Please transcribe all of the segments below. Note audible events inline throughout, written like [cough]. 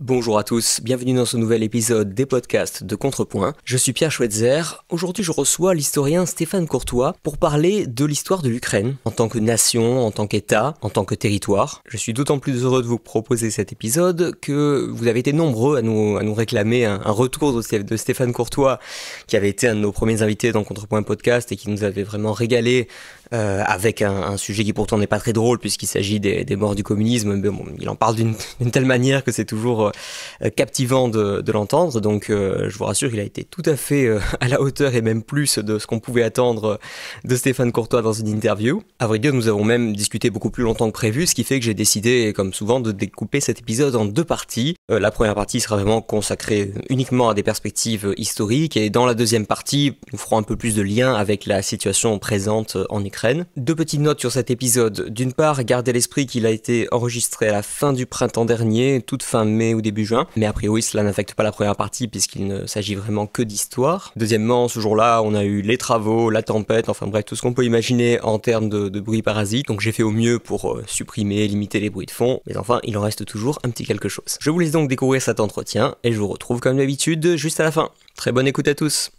Bonjour à tous, bienvenue dans ce nouvel épisode des podcasts de Contrepoint. Je suis Pierre Schweitzer. Aujourd'hui, je reçois l'historien Stéphane Courtois pour parler de l'histoire de l'Ukraine en tant que nation, en tant qu'État, en tant que territoire. Je suis d'autant plus heureux de vous proposer cet épisode que vous avez été nombreux à nous, à nous réclamer un, retour de, Stéphane Courtois, qui avait été un de nos premiers invités dans Contrepoint Podcast et qui nous avait vraiment régalé euh, avec un, sujet qui pourtant n'est pas très drôle puisqu'il s'agit des, morts du communisme. il en parle d'une telle manière que c'est toujours euh, captivant de, l'entendre. Donc, euh, je vous rassure, il a été tout à fait euh, à la hauteur et même plus de ce qu'on pouvait attendre de Stéphane Courtois dans une interview. À vrai dire, nous avons même discuté beaucoup plus longtemps que prévu, ce qui fait que j'ai décidé, comme souvent, de découper cet épisode en deux parties. la première partie sera vraiment consacrée uniquement à des perspectives historiques et dans la deuxième partie, nous ferons un peu plus de lien avec la situation présente en Ukraine. Deux petites notes sur cet épisode. D'une part, gardez l'esprit qu'il a été enregistré à la fin du printemps dernier, toute fin mai début juin. Mais a priori, cela n'affecte pas la première partie puisqu'il ne s'agit vraiment que d'histoire. Deuxièmement, ce jour-là, on a eu les travaux, la tempête, enfin bref, tout ce qu'on peut imaginer en termes de, bruit parasite. Donc j'ai fait au mieux pour euh, supprimer, limiter les bruits de fond. Mais enfin, il en reste toujours un petit quelque chose. Je vous laisse donc découvrir cet entretien et je vous retrouve comme d'habitude juste à la fin. Très bonne écoute à tous.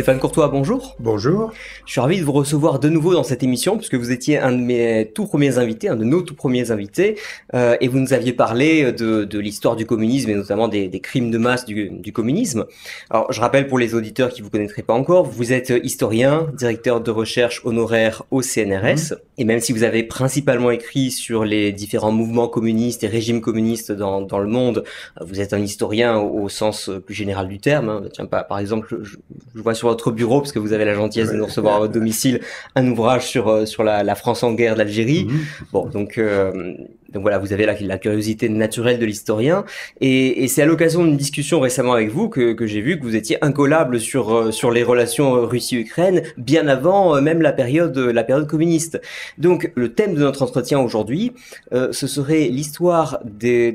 Stéphane Courtois, bonjour. Bonjour. Je suis ravi de vous recevoir de nouveau dans cette émission puisque vous étiez un de mes tout premiers invités, un de nos tout premiers invités, euh, et vous nous aviez parlé de, l'histoire du communisme et notamment des, crimes de masse du, communisme. Alors, je rappelle pour les auditeurs qui vous connaîtraient pas encore, vous êtes historien, directeur de recherche honoraire au CNRS, mhm. et même si vous avez principalement écrit sur les différents mouvements communistes et régimes communistes dans, le monde, vous êtes un historien au, sens plus général du terme. Hein. par exemple, je, je vois sur votre bureau, parce que vous avez la gentillesse de nous recevoir à votre domicile, un ouvrage sur, euh, sur la, France en guerre d'Algérie. Mhm. Bon, donc euh, donc voilà, vous avez la, curiosité naturelle de l'historien. Et, et c'est à l'occasion d'une discussion récemment avec vous que, que j'ai vu que vous étiez incollable sur, euh, sur les relations euh, Russie-Ukraine, bien avant euh, même la période, la période communiste. Donc le thème de notre entretien aujourd'hui, ce serait l'histoire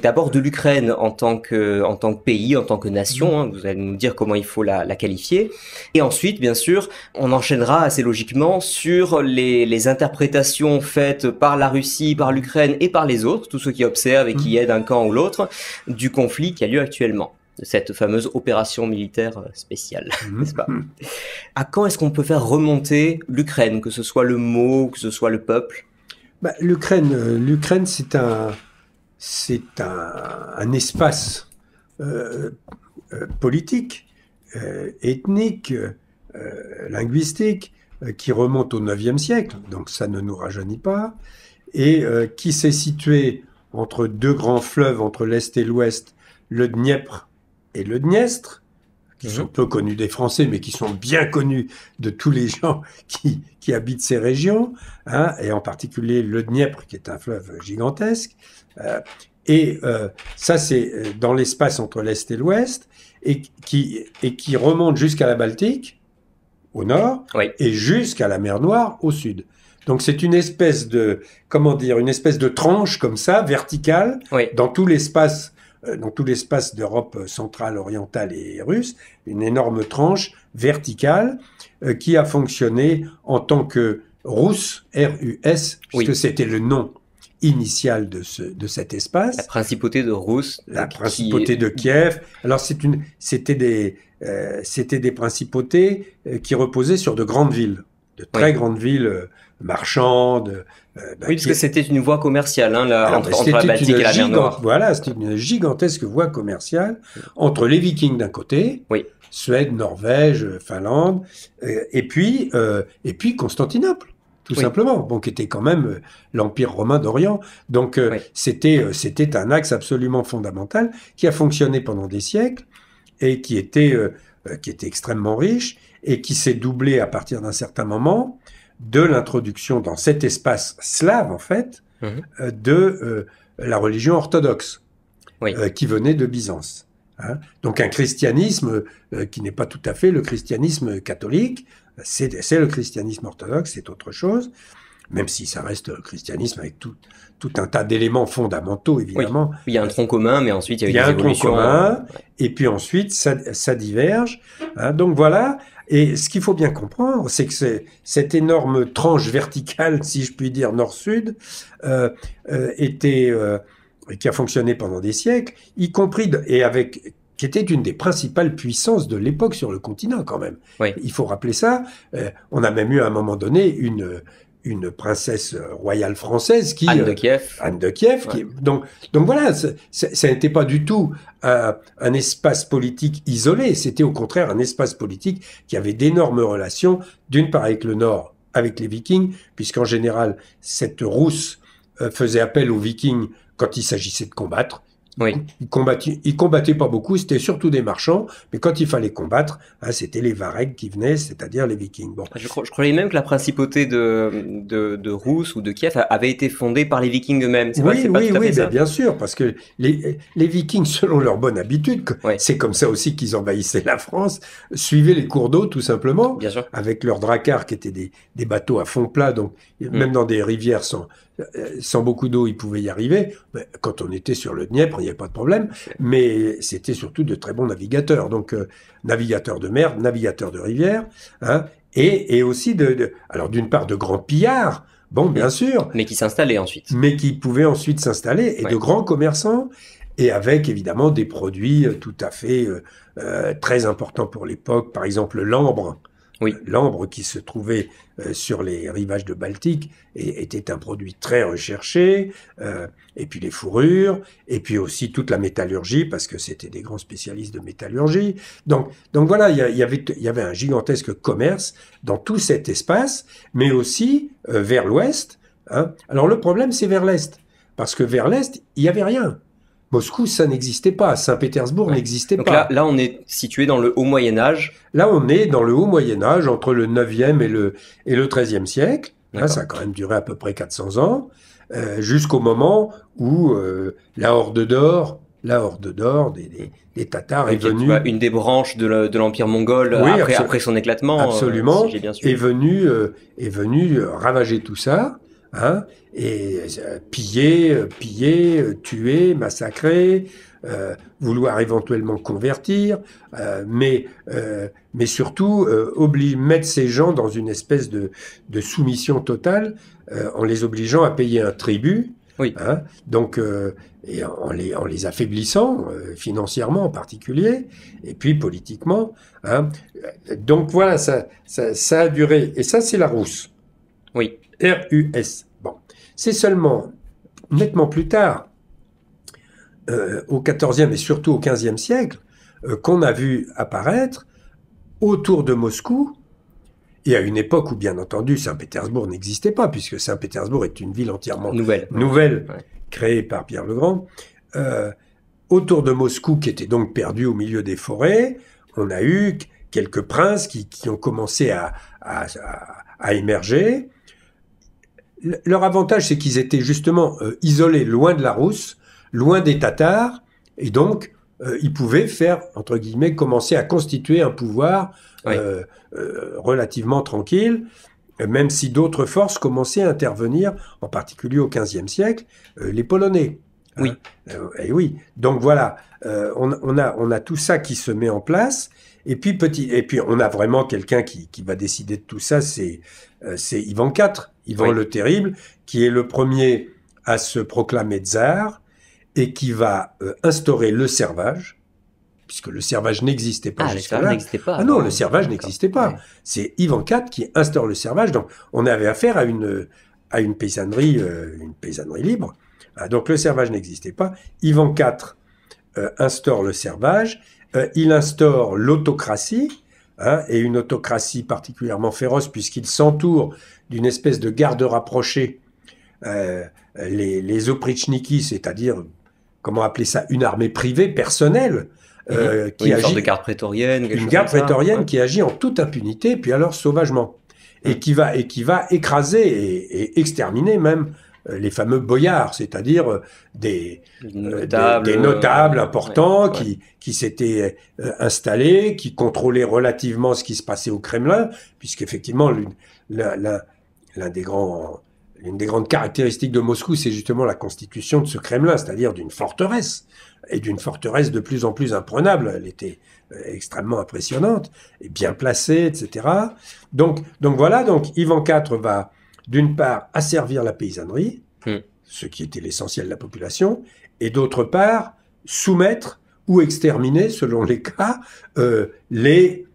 d'abord de l'Ukraine en, tant que, en tant que pays, en tant que nation. Hein. vous allez nous dire comment il faut la, la qualifier. Et ensuite, bien sûr, on enchaînera assez logiquement sur les, les interprétations faites par la Russie, par l'Ukraine et par les tous ceux qui observent et qui mmh. aident un camp ou l'autre, du conflit qui a lieu actuellement de cette fameuse opération militaire euh, spéciale, [laughs] n'est-ce pas mmh. À quand est-ce qu'on peut faire remonter l'Ukraine, que ce soit le mot, que ce soit le peuple bah, L'Ukraine, euh, l'Ukraine, c'est un, c'est un, espace euh, politique, ethnique, linguistique, qui remonte au IXe siècle, donc ça ne nous rajeunit pas et euh, qui s'est situé entre deux grands fleuves, entre l'Est et l'Ouest, le Dniepr et le Dniestre, qui mhm. sont peu connus des Français, mais qui sont bien connus de tous les [laughs] gens qui, habitent ces régions, hein, et en particulier le Dniepr, qui est un fleuve gigantesque. Euh, et euh, ça, c'est dans l'espace entre l'Est et l'Ouest, et qui, remonte jusqu'à la Baltique, au nord, et jusqu'à la mer Noire, au sud. Donc c'est une espèce de comment dire une espèce de tranche comme ça verticale dans tout l'espace euh, dans tout l'espace d'Europe centrale, orientale et russe, une énorme tranche verticale euh, qui a fonctionné en tant que rousse R-U-S, puisque c'était le nom initial de, ce, de cet espace. La principauté de Rousse. La principauté de Kiev. Alors c'était des, euh, c'était des principautés qui reposaient sur de grandes villes, de très grandes villes marchande. Euh, bah, oui, parce que c'était une voie commerciale, hein, entre, la Baltique et la mer Noire. Voilà, c'était une gigantesque voie commerciale entre les Vikings d'un côté, Suède, Norvège, Finlande, euh, et puis euh, et puis Constantinople tout simplement, bon, qui était quand même l'Empire romain d'Orient. Donc c'était c'était un axe absolument fondamental qui a fonctionné pendant des siècles et qui était qui était extrêmement riche et qui s'est doublé à partir d'un certain moment de l'introduction dans cet espace slave, en fait, mhm. euh, de euh, la religion orthodoxe euh, qui venait de Byzance. Hein. Donc un christianisme qui n'est pas tout à fait le christianisme catholique, c'est le christianisme orthodoxe, c'est autre chose, même si ça reste le christianisme avec tout, un tas d'éléments fondamentaux, évidemment. Il y a un tronc commun, mais ensuite il y a, un et puis ensuite ça, diverge. Hein. Donc voilà, et ce qu'il faut bien comprendre, c'est que cette énorme tranche verticale, si je puis dire, nord-sud, euh, euh, était euh, qui a fonctionné pendant des siècles, y compris et avec qui était une des principales puissances de l'époque sur le continent quand même. Il faut rappeler ça. on a même eu à un moment donné une une princesse euh, royale française qui Anne de euh, Kiev. Anne de Kiev. donc, donc voilà, ça n'était pas du tout euh, un espace politique isolé. C'était au contraire un espace politique qui avait d'énormes relations, d'une part avec le Nord, avec les Vikings, puisqu'en général cette Rousse faisait appel aux Vikings quand il s'agissait de combattre. Oui. Ils combattaient, ils combattaient pas beaucoup, c'était surtout des marchands, mais quand il fallait combattre, hein, c'était les Varegs qui venaient, c'est-à-dire les Vikings. Bon. Je, je, croyais même que la principauté de, de, Rousse ou de Kiev avait été fondée par les Vikings eux-mêmes. Oui, oui, ben, bien sûr, parce que les, les Vikings, selon leur bonne habitude, c'est comme ça aussi qu'ils envahissaient la France, suivaient les cours d'eau tout simplement, avec leurs dracars qui étaient des, bateaux à fond plat, donc mm. même dans des rivières sans, euh, sans beaucoup d'eau, ils pouvaient y arriver. Quand on était sur le Dniepr, il n'y avait pas de problème. Mais c'était surtout de très bons navigateurs. Donc, euh, navigateurs de mer, navigateurs de rivière, hein, et, aussi, de, alors d'une part, de grands pillards, bon, bien sûr. Mais qui s'installaient ensuite. Mais qui pouvaient ensuite s'installer, et de grands commerçants, et avec évidemment des produits euh, tout à fait très importants pour l'époque, par exemple l'ambre. Oui. Euh, l'ambre qui se trouvait euh, sur les rivages de Baltique était un produit très recherché, euh, et puis les fourrures, et puis aussi toute la métallurgie, parce que c'était des grands spécialistes de métallurgie. Donc, donc voilà, y il y avait un gigantesque commerce dans tout cet espace, mais aussi vers l'ouest. Hein. Alors le problème, c'est vers l'est, parce que vers l'est, il n'y avait rien. Moscou, ça n'existait pas. Saint-Pétersbourg n'existait pas. Là, là, on est situé dans le Haut Moyen Âge. Là, on est dans le Haut Moyen Âge, entre le 9e et le, et le 13 siècle. Là, ça a quand même duré à peu près 400 ans, euh, jusqu'au moment où euh, la Horde d'Or, la Horde d'Or des, Tatars est venue... Une des branches de l'Empire mongol après, son éclatement. Euh, absolument, est venue est venu ravager tout ça. Hein, et euh, piller, euh, piller, euh, tuer, massacrer, vouloir éventuellement convertir, mais, mais surtout mettre ces gens dans une espèce de, de soumission totale en les obligeant à payer un tribut. Oui. Hein, donc, et en les, en les affaiblissant, financièrement en particulier, et puis politiquement. Hein. Donc voilà, ça, ça, a duré. Et ça, c'est la rousse. Oui. s c'est seulement nettement plus tard, euh, au XIVe et surtout au XVe siècle, euh, qu'on a vu apparaître autour de Moscou, et à une époque où, bien entendu, Saint-Pétersbourg n'existait pas, puisque Saint-Pétersbourg est une ville entièrement nouvelle, nouvelle créée par Pierre le Grand, euh, autour de Moscou, qui était donc perdue au milieu des forêts, on a eu quelques princes qui, ont commencé à émerger, leur avantage, c'est qu'ils étaient justement euh, isolés, loin de la Rousse, loin des Tatars, et donc euh, ils pouvaient faire, entre guillemets, commencer à constituer un pouvoir euh, relativement tranquille, même si d'autres forces commençaient à intervenir, en particulier au XVe siècle, les Polonais. Oui. et oui. Donc voilà, on a tout ça qui se met en place. Et puis, petit, et puis on a vraiment quelqu'un qui, va décider de tout ça, c'est euh, c'est Ivan IV, Ivan le Terrible, qui est le premier à se proclamer tsar et qui va euh, instaurer le servage, puisque le servage n'existait pas ah, jusqu'à là. n'existait pas. Ah non, le servage n'existait pas. C'est Ivan IV qui instaure le servage. Donc, on avait affaire à une, à une paysannerie, euh, une paysannerie libre. Ah, donc, le servage n'existait pas. Ivan IV instaure le servage euh, il instaure l'autocratie, hein, et une autocratie particulièrement féroce puisqu'il s'entoure d'une espèce de garde rapprochée, euh, les, oprichniki, c'est-à-dire, comment appeler ça, une armée privée, personnelle, euh, mhm. qui agit, de garde prétorienne, une garde prétorienne qui agit en toute impunité, puis alors sauvagement, et mhm. qui va et qui va écraser et exterminer même euh, les fameux boyards, c'est-à-dire euh, euh, des, notables importants qui, s'étaient installés, qui contrôlaient relativement ce qui se passait au Kremlin, puisqu'effectivement, l'une des l'une des grandes caractéristiques de Moscou, c'est justement la constitution de ce Kremlin, c'est-à-dire d'une forteresse, et d'une forteresse de plus en plus imprenable. Elle était extrêmement impressionnante, et bien placée, etc. Donc, donc voilà, donc Ivan IV va, d'une part, asservir la paysannerie, hmm. ce qui était l'essentiel de la population, et d'autre part, soumettre ou exterminer, selon les cas, euh, les,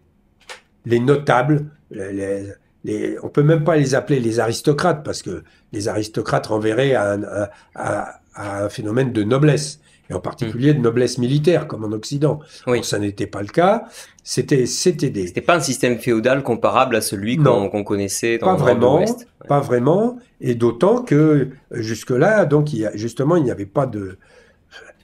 les notables. Les, les, on peut même pas les appeler les aristocrates, parce que les aristocrates renverraient à un phénomène de noblesse et en particulier mm. de noblesse militaire, comme en Occident. ça n'était pas le cas. C'était, c'était des. C'était pas un système féodal comparable à celui qu'on, connaissait dans pas vraiment, Pas vraiment, et d'autant que euh, jusque-là, donc, il y justement, il n'y avait pas de.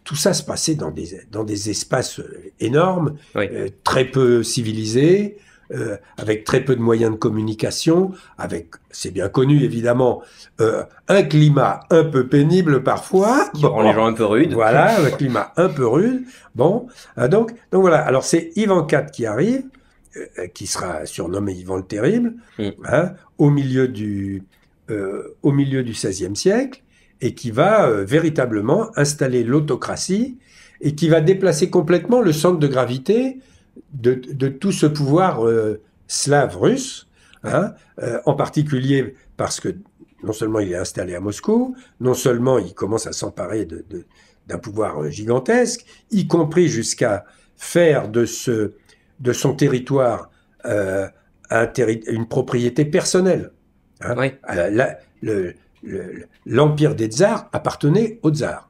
Tout ça se passait dans des, dans des espaces euh, énormes, euh, très peu civilisés, euh, avec très peu de moyens de communication, avec, c'est bien connu évidemment, euh, un climat un peu pénible parfois. Qui rend les gens un peu rudes. Voilà, [laughs] un climat un peu rude. Bon, euh, donc, donc voilà. Alors c'est Ivan IV qui arrive, qui sera surnommé Ivan le Terrible, mm. hein, au milieu du au milieu du XVIe siècle, et qui va véritablement installer l'autocratie et qui va déplacer complètement le centre de gravité de, tout ce pouvoir euh, slave russe, hein, euh, en particulier parce que non seulement il est installé à Moscou, non seulement il commence à s'emparer d'un pouvoir euh, gigantesque, y compris jusqu'à faire de, son territoire une propriété personnelle. Hein. l'empire des tsars appartenait aux tsars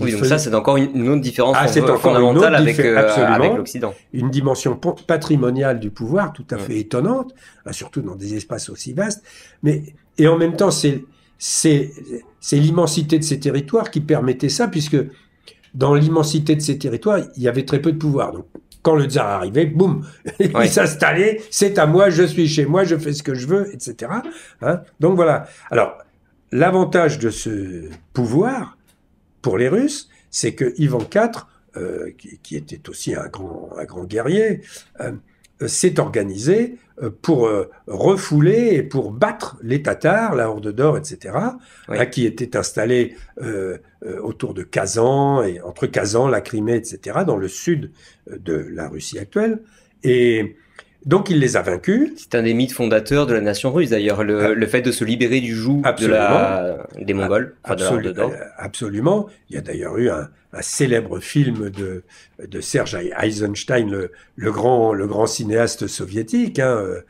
oui, donc ça, c'est encore une, autre différence fondamentale avec, l'Occident. Une dimension patrimoniale du pouvoir tout à mm. fait étonnante, surtout dans des espaces aussi vastes. Mais, et en même temps, c'est l'immensité de ces territoires qui permettait ça, puisque dans l'immensité de ces territoires, il y avait très peu de pouvoir. Donc, quand le tsar arrivait, boum, [laughs] il s'installait, c'est à moi, je suis chez moi, je fais ce que je veux, etc. Hein. Donc voilà. Alors, l'avantage de ce pouvoir, pour les Russes, c'est que Ivan euh, IV, qui, était aussi un grand, un grand guerrier, euh, s'est organisé euh, pour refouler et pour battre les Tatars, la Horde d'Or, etc., qui étaient installés autour de Kazan, et entre Kazan, la Crimée, etc., dans le sud de la Russie actuelle. Et donc il les a vaincus. C'est un des mythes fondateurs de la nation russe d'ailleurs, le, ah. fait de se libérer du joug des Mongols. Euh, absolument. Il y a d'ailleurs eu un, célèbre film de, de Serge Eisenstein, le, grand, cinéaste soviétique. Hein, euh,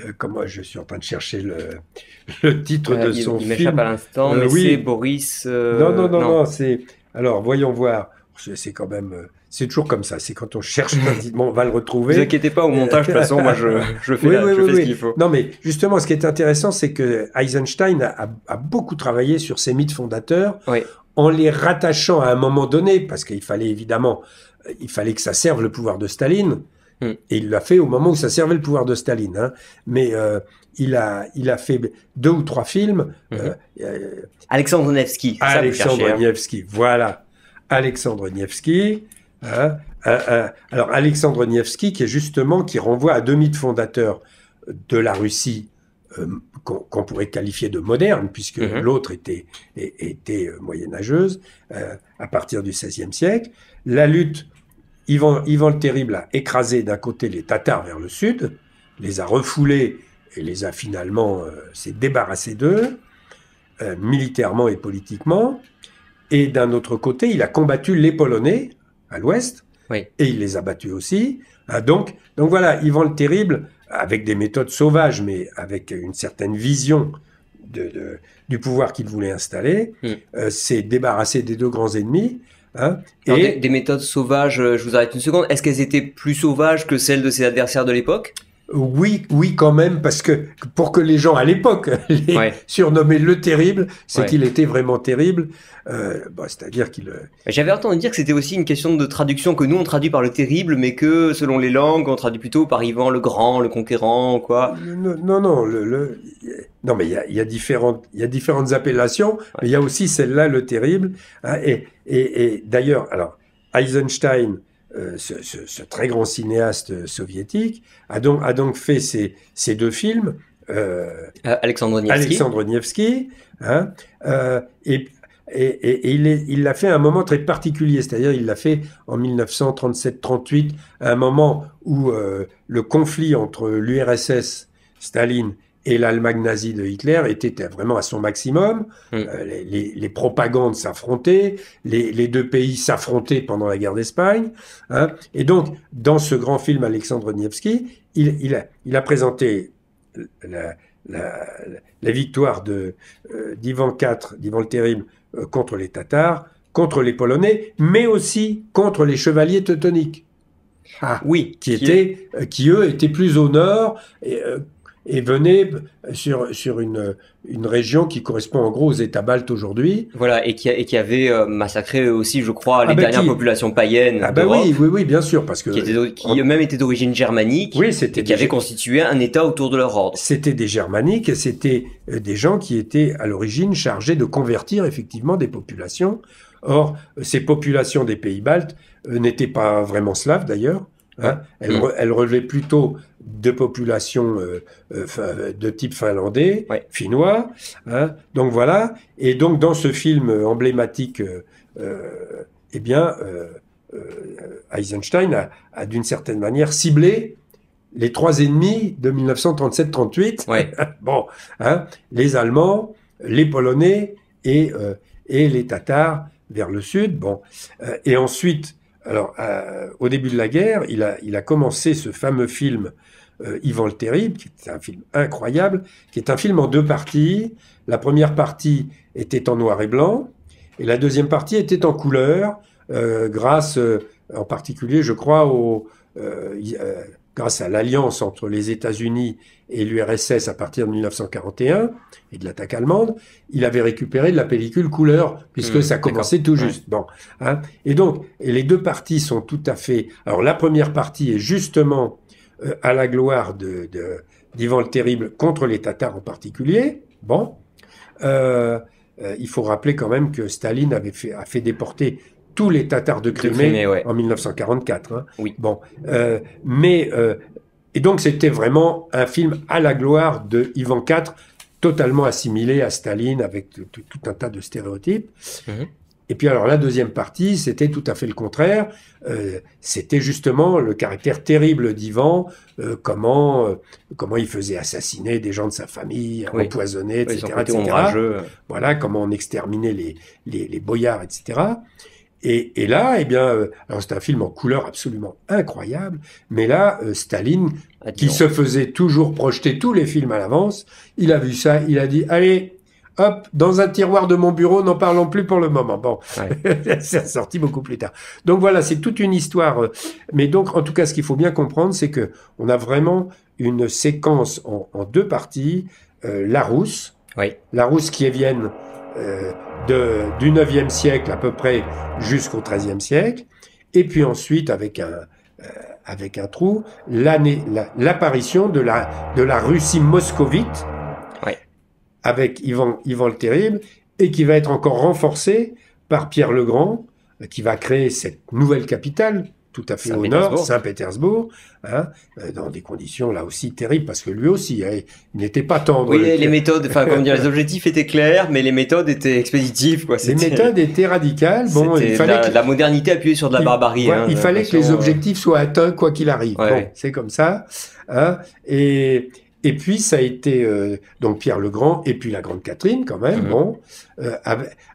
euh, comment je suis en train de chercher le, [laughs] titre de son film. Il m'échappe à l'instant, mais c'est Boris. non, non, non, non, c'est. Alors voyons voir. C'est quand même c'est toujours comme ça. C'est quand on cherche, [laughs] on va le retrouver. Ne vous inquiétez pas, au montage, de toute façon, moi, je, [laughs] je fais, ce qu'il faut. Non, mais justement, ce qui est intéressant, c'est que Eisenstein a, beaucoup travaillé sur ses mythes fondateurs en les rattachant à un moment donné, parce qu'il fallait évidemment, euh, il fallait que ça serve le pouvoir de Staline. Hmm. Et il l'a fait au moment où ça servait le pouvoir de Staline. Hein. Mais euh, il a, il a fait deux ou trois films. Hmm. Euh, Alexandre Nevsky. Alexandre hein. Nevsky voilà. Alexandre Nevsky Hein, alors Alexandre Nievski, qui est justement, qui renvoie à demi mythes fondateurs de la Russie euh, qu'on pourrait qualifier de moderne, puisque mhm. l'autre était, était euh, moyenâgeuse euh, à partir du XVIe siècle. La lutte, Ivan, le Terrible a écrasé d'un côté les Tatars vers le sud, les a refoulés et les a finalement s'est débarrassé d'eux, militairement et politiquement. Et d'un autre côté, il a combattu les Polonais à l'ouest. Et il les a battus aussi. Euh, donc, donc voilà, Ivan le Terrible, avec des méthodes sauvages, mais avec une certaine vision de, du pouvoir qu'il voulait installer, mm. euh, s'est débarrassé des deux grands ennemis. Hein, et... des, méthodes sauvages, euh, je vous arrête une seconde, est-ce qu'elles étaient plus sauvages que celles de ses adversaires de l'époque oui, oui, quand même, parce que pour que les gens à l'époque l'aient [laughs] le terrible, c'est qu'il était vraiment terrible. Euh, bah, c'est-à-dire qu'il. Euh, J'avais entendu dire que c'était aussi une question de traduction que nous on traduit par le terrible, mais que selon les langues on traduit plutôt par Ivan le Grand, le Conquérant, quoi. Non, non, non, le, non mais il y a, différentes, il y a différentes appellations, mais il y a aussi celle-là le terrible. Hein, et d'ailleurs, alors Eisenstein euh, ce, très grand cinéaste soviétique, a donc, a donc fait ces, ces deux films. Euh, euh, Alexandre Nievski. Alexandre hein, et, et, et, il l'a fait à un moment très particulier, c'est-à-dire il l'a fait en 1937-38, à un moment où le conflit entre l'URSS, Staline et l'Allemagne nazie de Hitler était euh, vraiment à son maximum. Mm. Euh, les, propagandes s'affrontaient, les, deux pays s'affrontaient pendant la guerre d'Espagne. Hein. Et donc, dans ce grand film, Alexandre Nievski, il, a, présenté euh, la, victoire de d'Ivan IV, d'Ivan le Terrible, contre les Tatars, contre les Polonais, mais aussi contre les chevaliers teutoniques. Ah, oui, qui, qui eux étaient plus au nord, et, et venait sur, sur une, une région qui correspond en gros aux États baltes aujourd'hui. Voilà, et qui, et qui avait euh, massacré aussi, je crois, ah les bah dernières populations païennes. Ah ben oui, oui, oui, bien sûr, parce que qui, eux-mêmes même étaient d'origine germanique. Oui, c'était qui avaient constitué un État autour de leur ordre. C'était des germaniques, c'était euh, des gens qui étaient à l'origine chargés de convertir effectivement des populations. Or, ces populations des pays baltes euh, n'étaient pas vraiment slaves d'ailleurs Hein? Mm. elle, relevait plutôt de populations euh, euh, de type finlandais, finnois. Hein? donc voilà. Et donc dans ce film emblématique, euh, eh bien, Eisenstein a, d'une certaine manière ciblé les trois ennemis de 1937-38. [laughs] bon, hein? les Allemands, les Polonais et, et les Tatars vers le sud. Bon, et ensuite alors, euh, au début de la guerre, il a, commencé ce fameux film euh, Yvan le Terrible, qui est un film incroyable, qui est un film en deux parties. La première partie était en noir et blanc, et la deuxième partie était en couleur, euh, grâce en particulier, je crois, grâce à l'alliance entre les États-Unis et l'URSS à partir de 1941 et de l'attaque allemande, il avait récupéré de la pellicule couleur puisque mmh, ça commençait tout juste. Bon, hein. Et donc, les deux parties sont tout à fait. Alors la première partie est justement euh, à la gloire de, d'Ivan le Terrible contre les Tatars en particulier. Bon, euh, euh, il faut rappeler quand même que Staline avait fait, a fait déporter tous les Tatars de Crimée, en 1944. Hein. Oui. Bon, mais et donc c'était vraiment un film à la gloire de Ivan IV, totalement assimilé à Staline avec tout, un tas de stéréotypes. Mhm. Et puis alors la deuxième partie, c'était tout à fait le contraire. Euh, c'était justement le caractère terrible d'Ivan, euh, comment euh, comment il faisait assassiner des gens de sa famille, empoisonner, etc., etc. Voilà comment on exterminait les, les, les boyards, etc. Et, là, eh bien, euh, alors c'est un film en couleur absolument incroyable, mais là, euh, Staline, ah, qui se faisait toujours projeter tous les films à l'avance, il a vu ça, il a dit, allez, hop, dans un tiroir de mon bureau, n'en parlons plus pour le moment. Bon, [laughs] c'est sorti beaucoup plus tard. Donc voilà, c'est toute une histoire. Euh, mais donc, en tout cas, ce qu'il faut bien comprendre, c'est que on a vraiment une séquence en, deux parties, la Larousse, oui. Larousse qui est Vienne de, du 9e siècle à peu près jusqu'au 13e siècle. Et puis ensuite, avec un, euh, avec un trou, l'apparition de, la, de la Russie moscovite avec Ivan, Ivan le Terrible et qui va être encore renforcée par Pierre le Grand, qui va créer cette nouvelle capitale tout à fait au nord, Saint-Pétersbourg, hein, euh, dans des conditions là aussi terribles, parce que lui aussi, hein, il n'était pas tendre. Oui, les méthodes, enfin, comme dire, les [laughs] objectifs étaient clairs, mais les méthodes étaient expéditives. Quoi. Les méthodes étaient radicales. Bon, il fallait la, la, modernité appuyée sur de la barbarie. Hein, il, fallait que les euh, objectifs soient atteints quoi qu'il arrive. c'est comme ça. et... Et puis ça a été euh, donc Pierre le Grand et puis la Grande Catherine quand même. Mhm. Bon,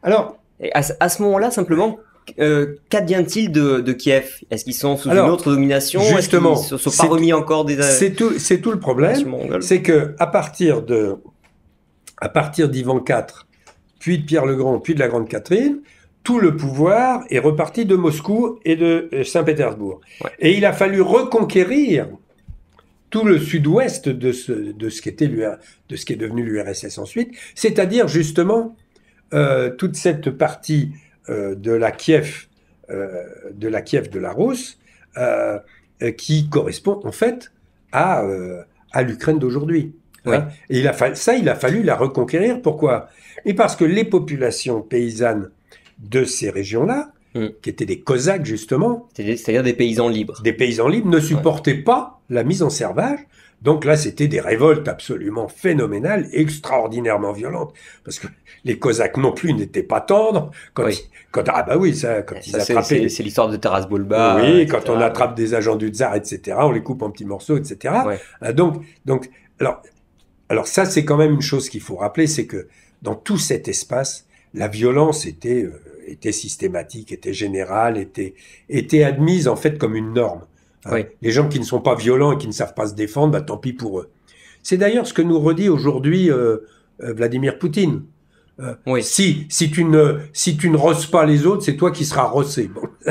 alors. à, à ce moment-là, simplement, euh, qu'advient-il de, Kiev Est-ce qu'ils sont sous une autre domination Justement, sont pas remis encore des. Euh, c'est tout, c'est tout le problème. C'est que à partir de, à partir d'Ivan IV, puis de Pierre le Grand, puis de la Grande Catherine, tout le pouvoir est reparti de Moscou et de euh, Saint-Pétersbourg. Et il a fallu reconquérir tout le sud-ouest de ce, de ce qui est devenu l'URSS ensuite, c'est-à-dire justement toute cette partie euh, euh, de la Kiev, de la Kiev de la Rousse, euh, qui correspond en fait à, à l'Ukraine d'aujourd'hui. Hein. ça, il a fallu la reconquérir. Pourquoi Et parce que les populations paysannes de ces régions-là, mm. qui étaient des Cosaques justement, c'est-à-dire des paysans libres, des paysans libres ne supportaient pas la mise en servage donc là, c'était des révoltes absolument phénoménales, extraordinairement violentes, parce que les Cosaques non plus n'étaient pas tendres. Quand, ah bah oui, ça, c'est, l'histoire de terrasse Oui, quand on attrape des agents du tsar, etc., on les coupe en petits morceaux, etc. Euh, donc, donc, alors, alors ça, c'est quand même une chose qu'il faut rappeler, c'est que dans tout cet espace, la violence était, euh, était systématique, était générale, était, était admise en fait comme une norme. Euh, les gens qui ne sont pas violents et qui ne savent pas se défendre, bah, tant pis pour eux. C'est d'ailleurs ce que nous redit aujourd'hui euh, euh, Vladimir Poutine. Si si tu ne si tu ne rosses pas les autres, c'est toi qui seras rossé. [laughs] Bon,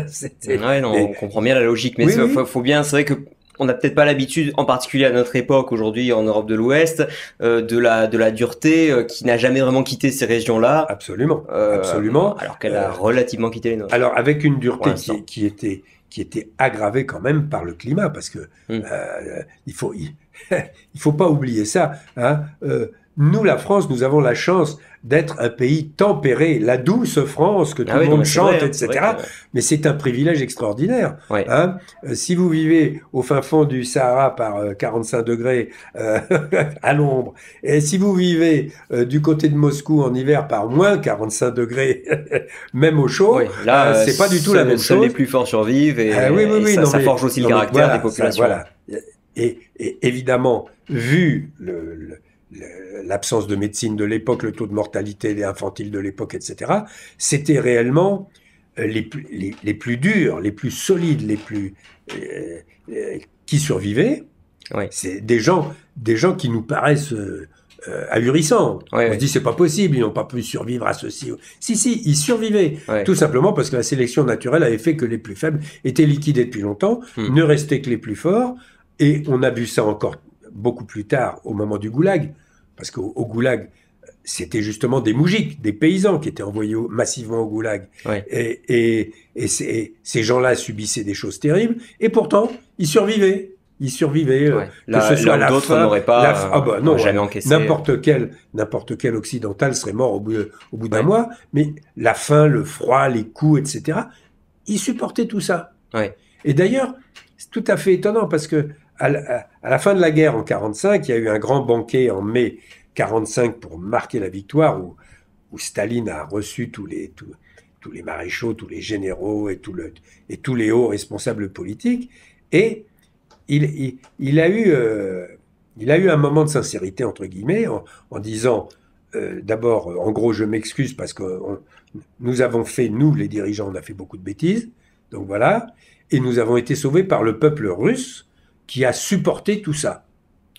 ouais, non, on comprend bien la logique, mais il Faut, bien. C'est vrai que on n'a peut-être pas l'habitude, en particulier à notre époque aujourd'hui en Europe de l'Ouest, de la de la dureté qui n'a jamais vraiment quitté ces régions-là. Absolument, absolument. Alors qu'elle a relativement quitté les nôtres. Alors avec une dureté qui, était qui était aggravé quand même par le climat, parce que hum. euh, il faut [laughs] faut pas oublier ça. Hein. Euh, nous, la France, nous avons la chance d'être un pays tempéré, la douce France que ah tout le monde chante, etc. Mais c'est un privilège extraordinaire. Hein. Euh, si vous vivez au fin fond du Sahara par 45 euh, degrés euh, [laughs] à l'ombre, et si vous vivez du côté de Moscou en hiver par moins 45 degrés, [laughs] même au chaud, là c'est pas du tout la même chose. Les plus forts survivent et, ah ça, forge aussi le caractère des populations. Et, évidemment, vu le l'absence de médecine de l'époque, le taux de mortalité des infantiles de l'époque, etc., c'était réellement euh, les, plus durs, les plus solides, les plus euh, euh, qui survivaient. C'est des gens, des gens qui nous paraissent ahurissants. On se dit c'est pas possible, ils n'ont pas pu survivre à ceci. Si si, ils survivaient tout simplement parce que la sélection naturelle avait fait que les plus faibles étaient liquidés depuis longtemps, hmm. ne restaient que les plus forts. Et on a vu ça encore beaucoup plus tard, au moment du goulag, parce qu'au goulag, c'était justement des moujiks, des paysans qui étaient envoyés massivement au goulag. Et, ces gens-là subissaient des choses terribles, et pourtant, ils survivaient. Ils survivaient, euh, ouais. que ce soit la n'aurait pas ah bah, euh, non, N'importe quel, n'importe quel occidental serait mort au bout, d'un mois, mais la faim, le froid, les coups, etc. Ils supportaient tout ça. Et d'ailleurs, c'est tout à fait étonnant parce que à la fin de la guerre en 1945, il y a eu un grand banquet en mai 1945 pour marquer la victoire, où, où Staline a reçu tous les, tous, les maréchaux, tous les généraux et, et, tous les hauts responsables politiques. Et il, a eu, euh, il a eu un moment de sincérité, entre guillemets, en, disant euh, d'abord, en gros, je m'excuse parce que nous avons fait, nous les dirigeants, on a fait beaucoup de bêtises. Donc voilà. Et nous avons été sauvés par le peuple russe qui a supporté tout ça.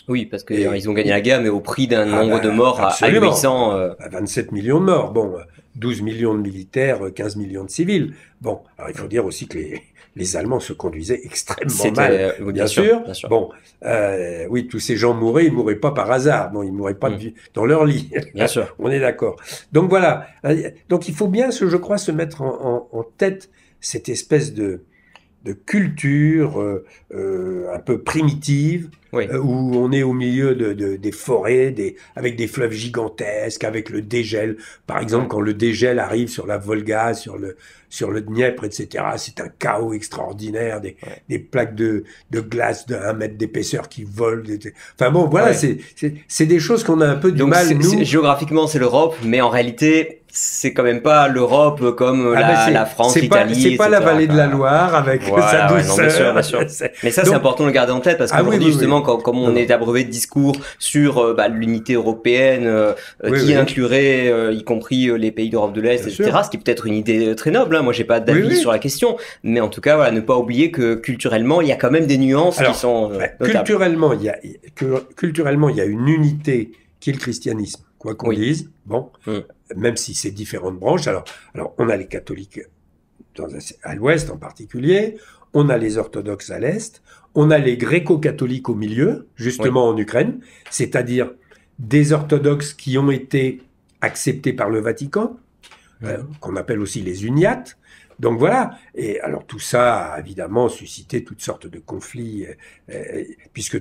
Oui, parce qu'ils hein, ont gagné la guerre, mais au prix d'un ah nombre bah, de morts à 27 euh. millions de morts, bon, 12 millions de militaires, 15 euh, millions de civils. Bon, alors il faut dire aussi que les, les Allemands se conduisaient extrêmement mal, euh, bien, sûr, Bon, oui, tous ces gens mouraient, ils mouraient pas par hasard, Bon, ils mouraient pas mm. dans leur lit. Bien sûr. [laughs] On est d'accord. Donc voilà. Donc il faut bien, je crois, se mettre en tête cette espèce de de culture euh, euh, un peu primitive, euh, où on est au milieu de, de, des forêts, des, avec des fleuves gigantesques, avec le dégel. Par exemple, quand le dégel arrive sur la Volga, sur le, sur le Dniepr, etc., c'est un chaos extraordinaire, des, des plaques de, de glace de 1 mètre d'épaisseur qui volent. Enfin bon, voilà, c'est c'est des choses qu'on a un peu du mal, nous. Géographiquement, c'est l'Europe, mais en réalité, c'est quand même pas l'Europe comme ah, la, France, l'Italie. C'est pas, la vallée de la Loire avec sa douceur. [laughs] Mais ça, c'est important de le garder en tête parce ah qu'aujourd'hui, justement, comme on est abreuvé de discours sur euh, bah, l'unité européenne euh, qui inclurait euh, y compris les pays d'Europe de l'Est, etc., ce qui est peut-être une idée très noble. Hein. Moi, j'ai pas d'avis sur la question, mais en tout cas, voilà, ne pas oublier que culturellement, il y a quand même des nuances qui sont. culturellement, il y culturellement, il y a une unité qui est le christianisme quoi qu'on dise. Bon, mm. même si c'est différentes branches. Alors, alors, on a les catholiques dans, à l'ouest en particulier, on a les orthodoxes à l'est, on a les gréco-catholiques au milieu, justement en Ukraine, c'est-à-dire des orthodoxes qui ont été acceptés par le Vatican, mm. euh, qu'on appelle aussi les uniates, donc voilà. Et alors tout ça a évidemment suscité toutes sortes de conflits, euh, euh, puisque,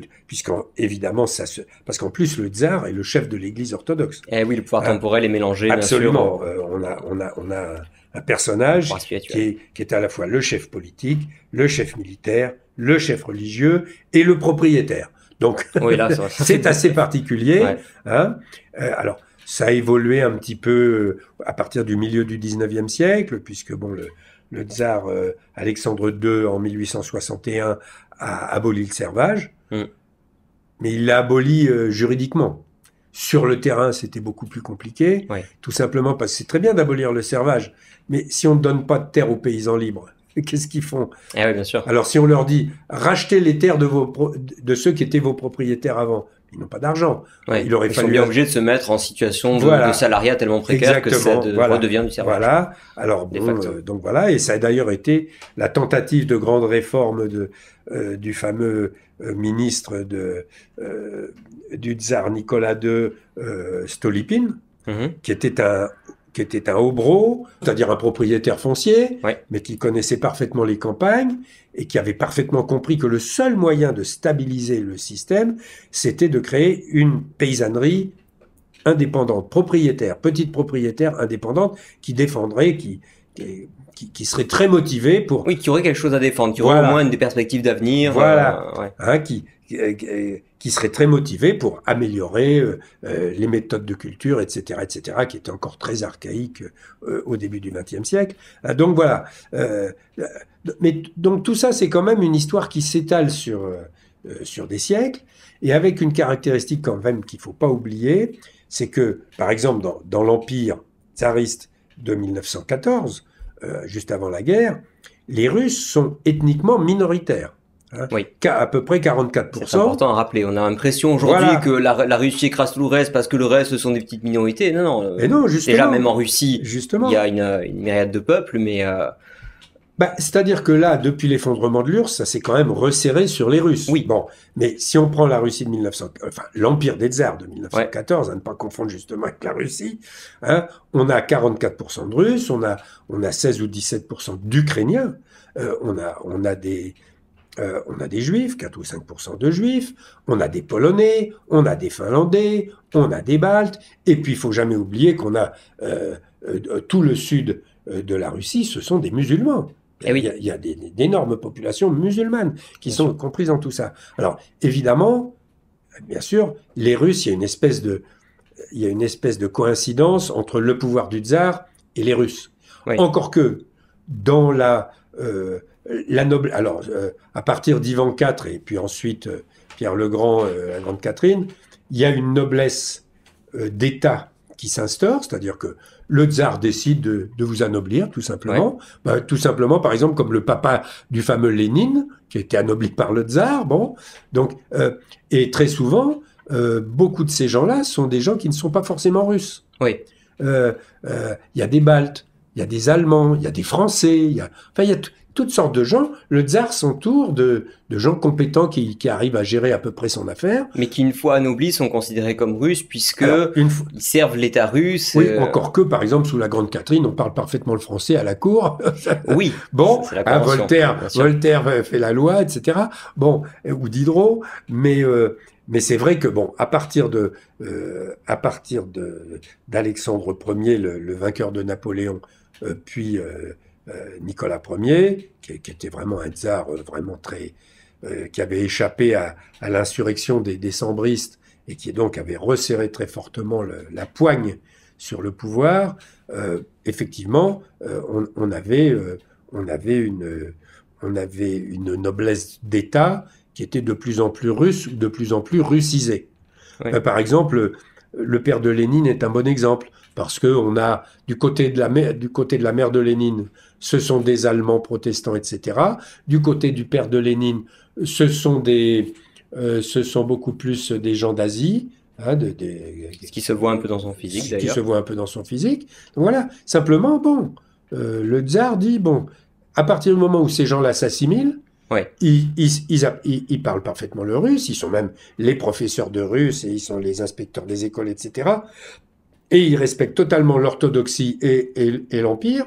évidemment ça se, parce qu'en plus le tsar est le chef de l'Église orthodoxe. Eh oui, le pouvoir ah, temporel est mélangé. Absolument. Euh, on a, on a, on a un personnage qui est, à la fois le chef politique, le chef militaire, le chef religieux et le propriétaire. Donc, [laughs] c'est assez [laughs] particulier. Hein. alors, ça a évolué un petit peu euh, à partir du milieu du 19e siècle, puisque bon, le, le tsar euh, Alexandre II, en 1861, a aboli le servage, mm. mais il l'a aboli euh, juridiquement. Sur le terrain, c'était beaucoup plus compliqué, tout simplement parce que c'est très bien d'abolir le servage, mais si on ne donne pas de terre aux paysans libres, [laughs] qu'est-ce qu'ils font eh bien sûr. Alors si on leur dit rachetez les terres de, vos de ceux qui étaient vos propriétaires avant, ils n'ont pas d'argent. il aurait ils fallu... sont bien obligés de se mettre en situation de, salariat tellement précaire que ça redevient du service. Voilà. Alors euh, donc voilà, et ça a d'ailleurs été la tentative de grande réforme euh, du fameux euh, ministre du tsar Nicolas II, Stolypine, mhm. qui était un qui était un hobro, c'est-à-dire un propriétaire foncier, mais qui connaissait parfaitement les campagnes et qui avait parfaitement compris que le seul moyen de stabiliser le système, c'était de créer une paysannerie indépendante, propriétaire, petite propriétaire indépendante, qui défendrait, qui, qui, serait très motivée pour... Oui, qui aurait quelque chose à défendre, qui aurait au moins des perspectives d'avenir. Voilà, euh, hein, qui euh, euh, qui serait très motivé pour améliorer euh, euh, les méthodes de culture, etc., etc., qui étaient encore très archaïques euh, au début du XXe siècle. Donc voilà. mais donc tout ça, c'est quand même une histoire qui s'étale sur sur des siècles et avec une caractéristique quand même qu'il faut pas oublier, c'est que par exemple dans, dans l'empire tsariste de 1914, juste avant la guerre, les Russes sont ethniquement minoritaires. Hein oui. À peu près 44%. C'est important à rappeler. On a l'impression aujourd'hui que la, Russie écrase tout le reste parce que le reste, ce sont des petites minorités. Non, non. Et euh, non, Déjà, même en Russie, justement. il y a une, euh, myriade de peuples, mais... Euh, bah, c'est-à-dire que là, depuis l'effondrement de l'URSS, ça s'est quand même resserré sur les Russes. Oui. Bon, mais si on prend la Russie de 1900, enfin l'empire des tsars de 1914, à ne pas confondre justement avec la Russie, hein, on a 44% de Russes, on a on a 16 ou 17% d'Ukrainiens, on a on a des euh, on a des juifs, 4 ou 5 de juifs, on a des Polonais, on a des Finlandais, on a des Baltes, et puis il faut jamais oublier qu'on a euh, euh, tout le sud de la Russie, ce sont des musulmans. Eh il y a, d'énormes populations musulmanes qui sont comprises dans tout ça. Alors évidemment, bien sûr, les Russes, il y a une espèce de, il y a une espèce de coïncidence entre le pouvoir du tsar et les Russes. Encore que dans la la noble, alors, euh, à partir d'Ivan IV et puis ensuite euh, Pierre le Grand, euh, la Grande Catherine, il y a une noblesse d'État qui s'instaure, c'est-à-dire que le tsar décide de, vous anoblir, tout simplement. Bah, tout simplement, par exemple, comme le papa du fameux Lénine, qui a été anobli par le tsar. Bon, donc, et très souvent, beaucoup de ces gens-là sont des gens qui ne sont pas forcément russes. Oui. Il y a des Baltes, il y a des Allemands, il y a des Français, il y a, enfin, il y a toutes sortes de gens. Le tsar s'entoure de, gens compétents qui, arrivent à gérer à peu près son affaire. Mais qui, une fois anoblis, sont considérés comme russes, puisque ils servent l'État russe. Oui, euh, encore que, par exemple, sous la Grande Catherine, on parle parfaitement le français à la cour. [laughs] oui. [laughs] bon, hein, Voltaire, Voltaire euh, fait la loi, etc. Bon, euh, ou Diderot, mais... mais c'est vrai que bon, à partir de, à partir de d'Alexandre Ier, le, le, vainqueur de Napoléon, euh, puis euh, euh, Nicolas Ier, qui, était vraiment un tsar vraiment très, qui avait échappé à, l'insurrection des décembristes et qui donc avait resserré très fortement la poigne sur le pouvoir, effectivement, on, avait, on, avait une, on avait une noblesse d'État qui était de plus en plus russe, ou de plus en plus russisée. par exemple, le père de Lénine est un bon exemple parce que on a du côté de la du côté de la mère de Lénine, ce sont des Allemands protestants, etc. Du côté du père de Lénine, ce sont des, euh, ce sont beaucoup plus des gens d'Asie. Hein, ce qui se voit un peu dans son physique d'ailleurs. Qui se voit un peu dans son physique. Donc, voilà. Simplement, bon, euh, le tsar dit bon, à partir du moment où ces gens-là s'assimilent, Ils, ils, parlent parfaitement le russe, ils sont même les professeurs de russe et ils sont les inspecteurs des écoles, etc et ils respectent totalement l'orthodoxie et, l'Empire,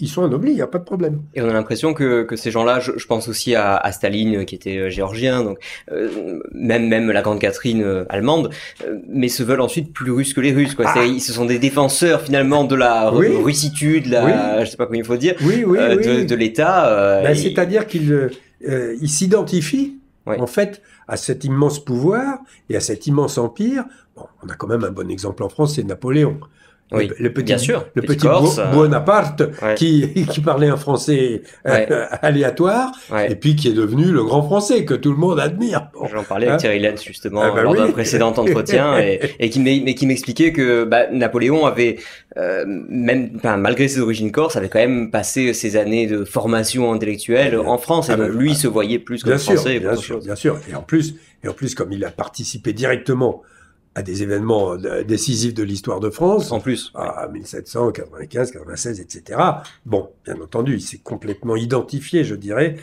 ils sont anoblis, il n'y a pas de problème. Et on a l'impression que, ces gens-là, je, pense aussi à, Staline qui était euh, géorgien, donc euh, même même la grande Catherine euh, allemande, mais se veulent ensuite plus russes que les Russes. Ah. Ils, ce sont des défenseurs finalement de la russitude, la, sais pas comment il faut dire, de, l'État. Ben, c'est-à-dire qu'ils s'identifient en fait à cet immense pouvoir et à cet immense empire on a quand même un bon exemple en France, c'est Napoléon. le, petit, Le petit, euh, Bonaparte [laughs] qui, parlait un français euh, [laughs] aléatoire et puis qui est devenu le grand français que tout le monde admire. J'en parlais avec hein. Thierry Lenz justement ah bah lors d'un précédent entretien [laughs] et, qui m'expliquait que bah, Napoléon avait euh, même malgré ses origines corse avait quand même passé ses années de formation intellectuelle en France et ah bah lui se voyait plus comme bien français. Sûr, bien sûr, bien sûr. Et en plus et en plus comme il a participé directement à des événements euh, décisifs de l'histoire de France. En plus. À 1795, 96, etc. Bon, bien entendu, il s'est complètement identifié, je dirais.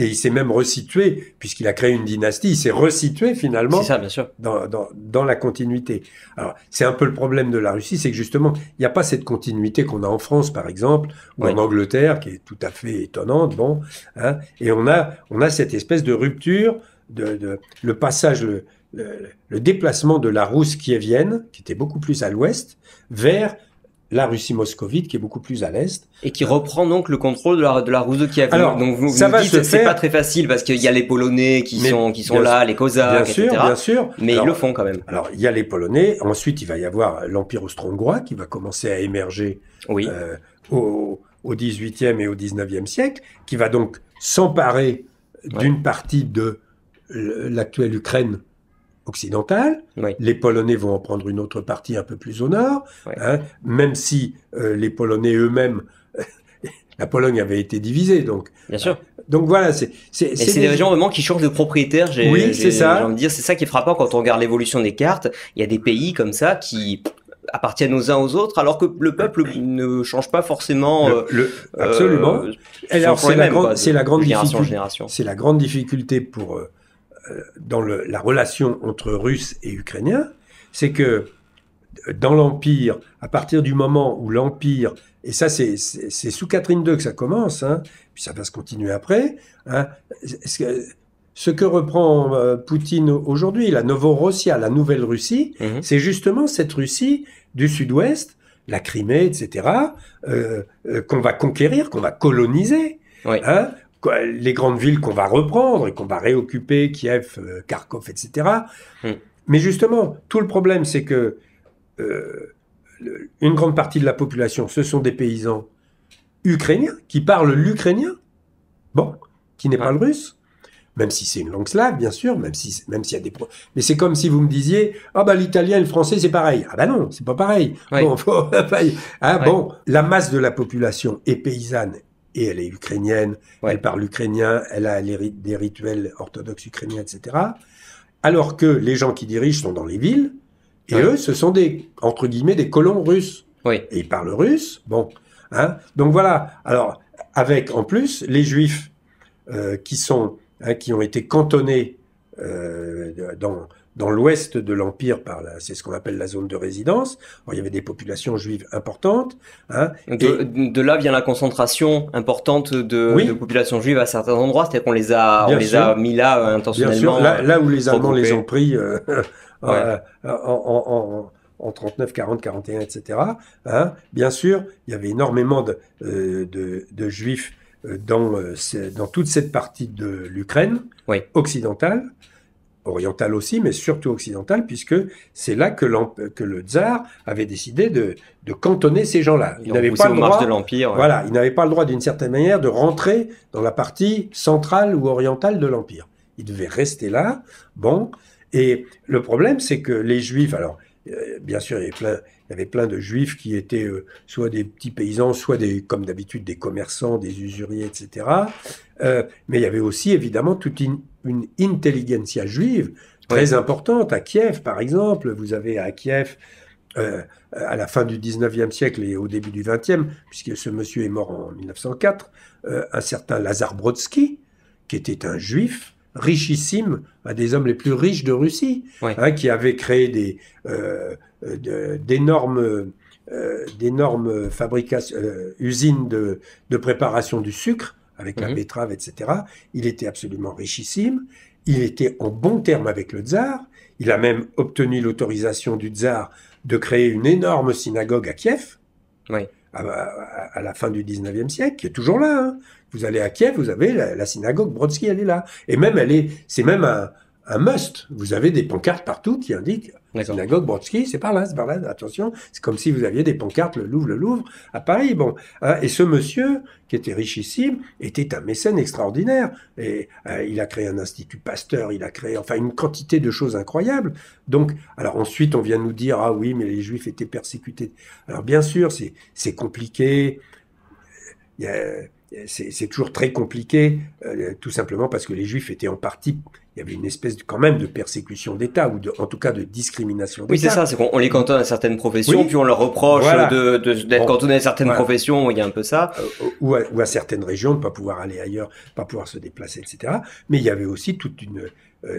Et il s'est même resitué, puisqu'il a créé une dynastie, il s'est resitué finalement bien sûr. Dans, la continuité. Alors, c'est un peu le problème de la Russie, c'est que justement, il n'y a pas cette continuité qu'on a en France, par exemple, ou en Angleterre, qui est tout à fait étonnante. Bon, hein. et on a, on a cette espèce de rupture, de, le passage, le, le, déplacement de la Rousse kievienne, qui était beaucoup plus à l'ouest, vers la Russie moscovite, qui est beaucoup plus à l'est. Et qui reprend donc le contrôle de la, de la Rousse de Kiev. Alors, donc ça c'est pas très facile parce qu'il y a les Polonais qui sont, qui sont là, les Cosaques, bien Sûr, Mais ils le font quand même. Alors, il y a les Polonais. Ensuite, il va y avoir l'Empire austro-hongrois qui va commencer à émerger euh, au, au 18e et au 19e siècle, qui va donc s'emparer d'une partie de l'actuelle Ukraine occidentale. Les Polonais vont en prendre une autre partie un peu plus au nord, hein. même si euh, les Polonais eux-mêmes, [laughs] la Pologne avait été divisée. Donc, Bien sûr. Euh, donc voilà, c'est c'est c'est des régions vraiment qui changent de propriétaire. Oui, c'est ça. J'ai dire, c'est ça qui est frappant quand on regarde l'évolution des cartes. Il y a des pays comme ça qui appartiennent aux uns aux autres, alors que le peuple ne change pas forcément. Le, euh, absolument. c'est C'est la grande difficulté pour euh, dans la relation entre Russes et Ukrainiens, c'est que euh, dans l'Empire, à partir du moment où l'Empire, et ça c'est sous Catherine II que ça commence, hein, puis ça va se continuer après, hein, ce que reprend euh, Poutine aujourd'hui, la Novorossia, la nouvelle Russie, mhm. c'est justement cette Russie du sud-ouest, la Crimée, etc., qu'on va conquérir, qu'on va coloniser. Hein, les grandes villes qu'on va reprendre et qu'on va réoccuper, Kiev, euh, Kharkov, etc. Hmm. Mais justement, tout le problème, c'est que euh, une grande partie de la population, ce sont des paysans ukrainiens qui parlent l'ukrainien, bon, qui n'est pas ah. le russe, même si c'est une langue slave, bien sûr, même si même s'il y a des mais c'est comme si vous me disiez ah bah l'italien et le français c'est pareil ah bah non c'est pas pareil bon, [laughs] bah, ah, bon la masse de la population est paysanne et elle est ukrainienne, elle parle ukrainien, elle a des rituels orthodoxes ukrainiens, etc. Alors que les gens qui dirigent sont dans les villes, et eux, ce sont des, entre guillemets, des colons russes. Et ils parlent russe, bon. Hein. Donc voilà, alors, avec en plus les juifs euh, qui sont, hein, qui ont été cantonnés euh, dans, dans l'ouest de l'Empire, par c'est ce qu'on appelle la zone de résidence. il y avait des populations juives importantes. Hein, de, là vient la concentration importante de, de populations juives à certains endroits, c'est-à-dire qu'on les a, mis là euh, intentionnellement. Là, où les euh, Allemands les ont pris euh, [laughs] en, en, en 39, 40, 41, etc. bien sûr, il y avait énormément de, juifs dans, dans toute cette partie de l'Ukraine occidentale oriental aussi, mais surtout occidental puisque c'est là que, le tsar avait décidé de, cantonner ces gens-là. Il n'avait pas, le droit, Voilà, pas le droit d'une certaine manière de rentrer dans la partie centrale ou orientale de l'empire. Il devait rester là. Bon, et le problème, c'est que les juifs, alors euh, bien sûr, il y avait plein, il y avait plein de juifs qui étaient euh, soit des petits paysans, soit des, comme d'habitude, des commerçants, des usuriers, etc. Euh, mais il y avait aussi évidemment toute une une intelligentsia juive très importante à Kiev, par exemple. Vous avez à Kiev, euh, à la fin du 19e siècle et au début du 20e, puisque ce monsieur est mort en 1904, euh, un certain Lazar Brodsky, qui était un juif richissime, un des hommes les plus riches de Russie, hein, qui avait créé des, euh, d'énormes, euh, usines de, de préparation du sucre avec la mhm. betterave, etc. Il était absolument richissime. Il était en bon terme avec le tsar. Il a même obtenu l'autorisation du tsar de créer une énorme synagogue à Kiev. À, la fin du 19e siècle, qui est toujours là. Hein. Vous allez à Kiev, vous avez la, synagogue Brodsky, elle est là. Et même, elle est, c'est même un must. Vous avez des pancartes partout qui indiquent la synagogue, Brodsky, c'est par là, c'est par là, attention, c'est comme si vous aviez des pancartes, le Louvre, le Louvre, à Paris. Bon, hein, et ce monsieur, qui était richissime, était un mécène extraordinaire. Et euh, il a créé un institut Pasteur, il a créé, enfin, une quantité de choses incroyables. Donc, alors ensuite, on vient nous dire, ah oui, mais les Juifs étaient persécutés. Alors, bien sûr, c'est compliqué. c'est toujours très compliqué, euh, tout simplement parce que les Juifs étaient en partie il y avait une espèce quand même de persécution d'État ou en tout cas de discrimination d'État. Oui, c'est ça, c'est qu'on les cantonne à certaines professions, puis on leur reproche de, d'être cantonné à certaines professions, il y a un peu ça. Euh, ou, à, certaines régions, de ne pas pouvoir aller ailleurs, pas pouvoir se déplacer, etc. Mais il y avait aussi toute une euh,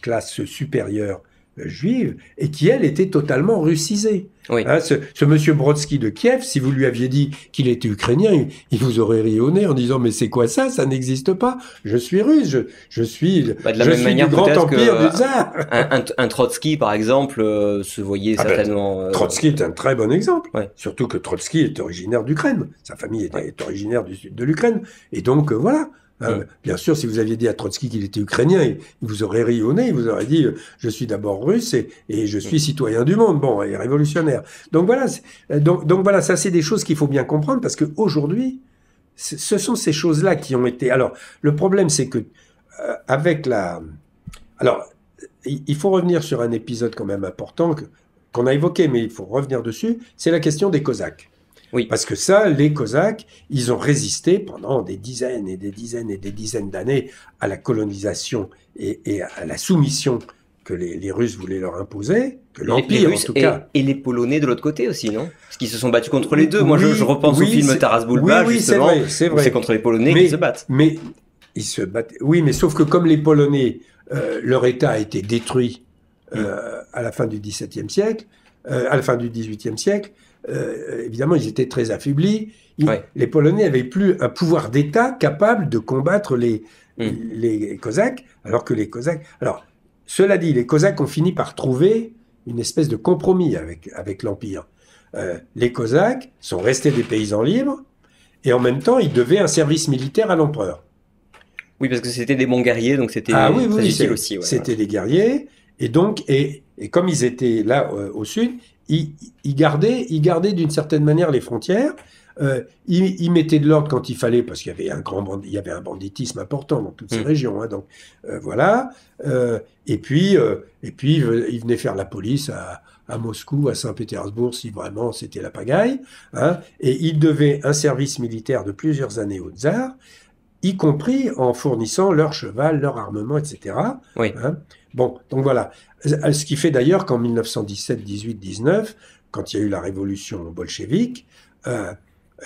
classe supérieure euh, juive et qui, elle, était totalement russisée. Hein, ce, monsieur Brodsky de Kiev, si vous lui aviez dit qu'il était ukrainien, il, vous aurait ri au en disant mais c'est quoi ça, ça n'existe pas. Je suis russe, je, suis, bah, de du grand empire du tsar. Euh, un, un, Trotsky par exemple euh, se voyait ah ben, certainement. Trotsky est un très bon exemple, surtout que Trotsky est originaire d'Ukraine, sa famille est, originaire du sud de l'Ukraine et donc voilà. Ah, mm. bah, bien sûr, si vous aviez dit à Trotsky qu'il était ukrainien, il, vous aurait ri au nez, il vous aurait dit euh, je suis d'abord russe et, je suis mm. citoyen du monde, bon, et révolutionnaire. Donc voilà, euh, donc, donc voilà, ça c'est des choses qu'il faut bien comprendre parce qu'aujourd'hui, ce sont ces choses-là qui ont été. Alors le problème c'est que euh, avec la, alors il faut revenir sur un épisode quand même important qu'on a évoqué, mais il faut revenir dessus. C'est la question des Cosaques. Oui. Parce que ça, les Cosaques, ils ont résisté pendant des dizaines et des dizaines et des dizaines d'années à la colonisation et, à la soumission que les, Russes voulaient leur imposer, que l'Empire en tout et, cas. Et les Polonais de l'autre côté aussi, non Parce qu'ils se sont battus contre les deux. Moi, je, repense au film Taras Bulba, oui, justement. C'est vrai, c'est contre les Polonais qu'ils se battent. Mais ils se battent. Oui, mais sauf que comme les Polonais, euh, leur État a été détruit mm. euh, à la fin du XVIIe siècle, euh, à la fin du XVIIIe siècle, euh, évidemment, ils étaient très affaiblis. Les Polonais n'avaient plus un pouvoir d'État capable de combattre les, mm. les Cosaques, alors que les Cosaques. Alors, cela dit, les Cosaques ont fini par trouver une espèce de compromis avec, avec l'Empire. Euh, les Cosaques sont restés des paysans libres et en même temps, ils devaient un service militaire à l'empereur. Oui, parce que c'était des bons guerriers, donc c'était ah, aussi. c'était des guerriers. Et donc, et, comme ils étaient là euh, au sud, il, gardait, il gardait d'une certaine manière les frontières. Euh, il, mettait de l'ordre quand il fallait parce qu'il y avait un grand banditisme important dans toutes ces mm. régions. Hein, euh, voilà. Euh, et puis il venait faire la police à, Moscou, à Saint-Pétersbourg si vraiment c'était la pagaille. Hein. et il devait un service militaire de plusieurs années au tsar y compris en fournissant leur cheval, leur armement, etc. Oui. Hein. bon, donc voilà. Euh, ce qui fait d'ailleurs qu'en 1917, 18, 19, quand il y a eu la révolution bolchevique, euh,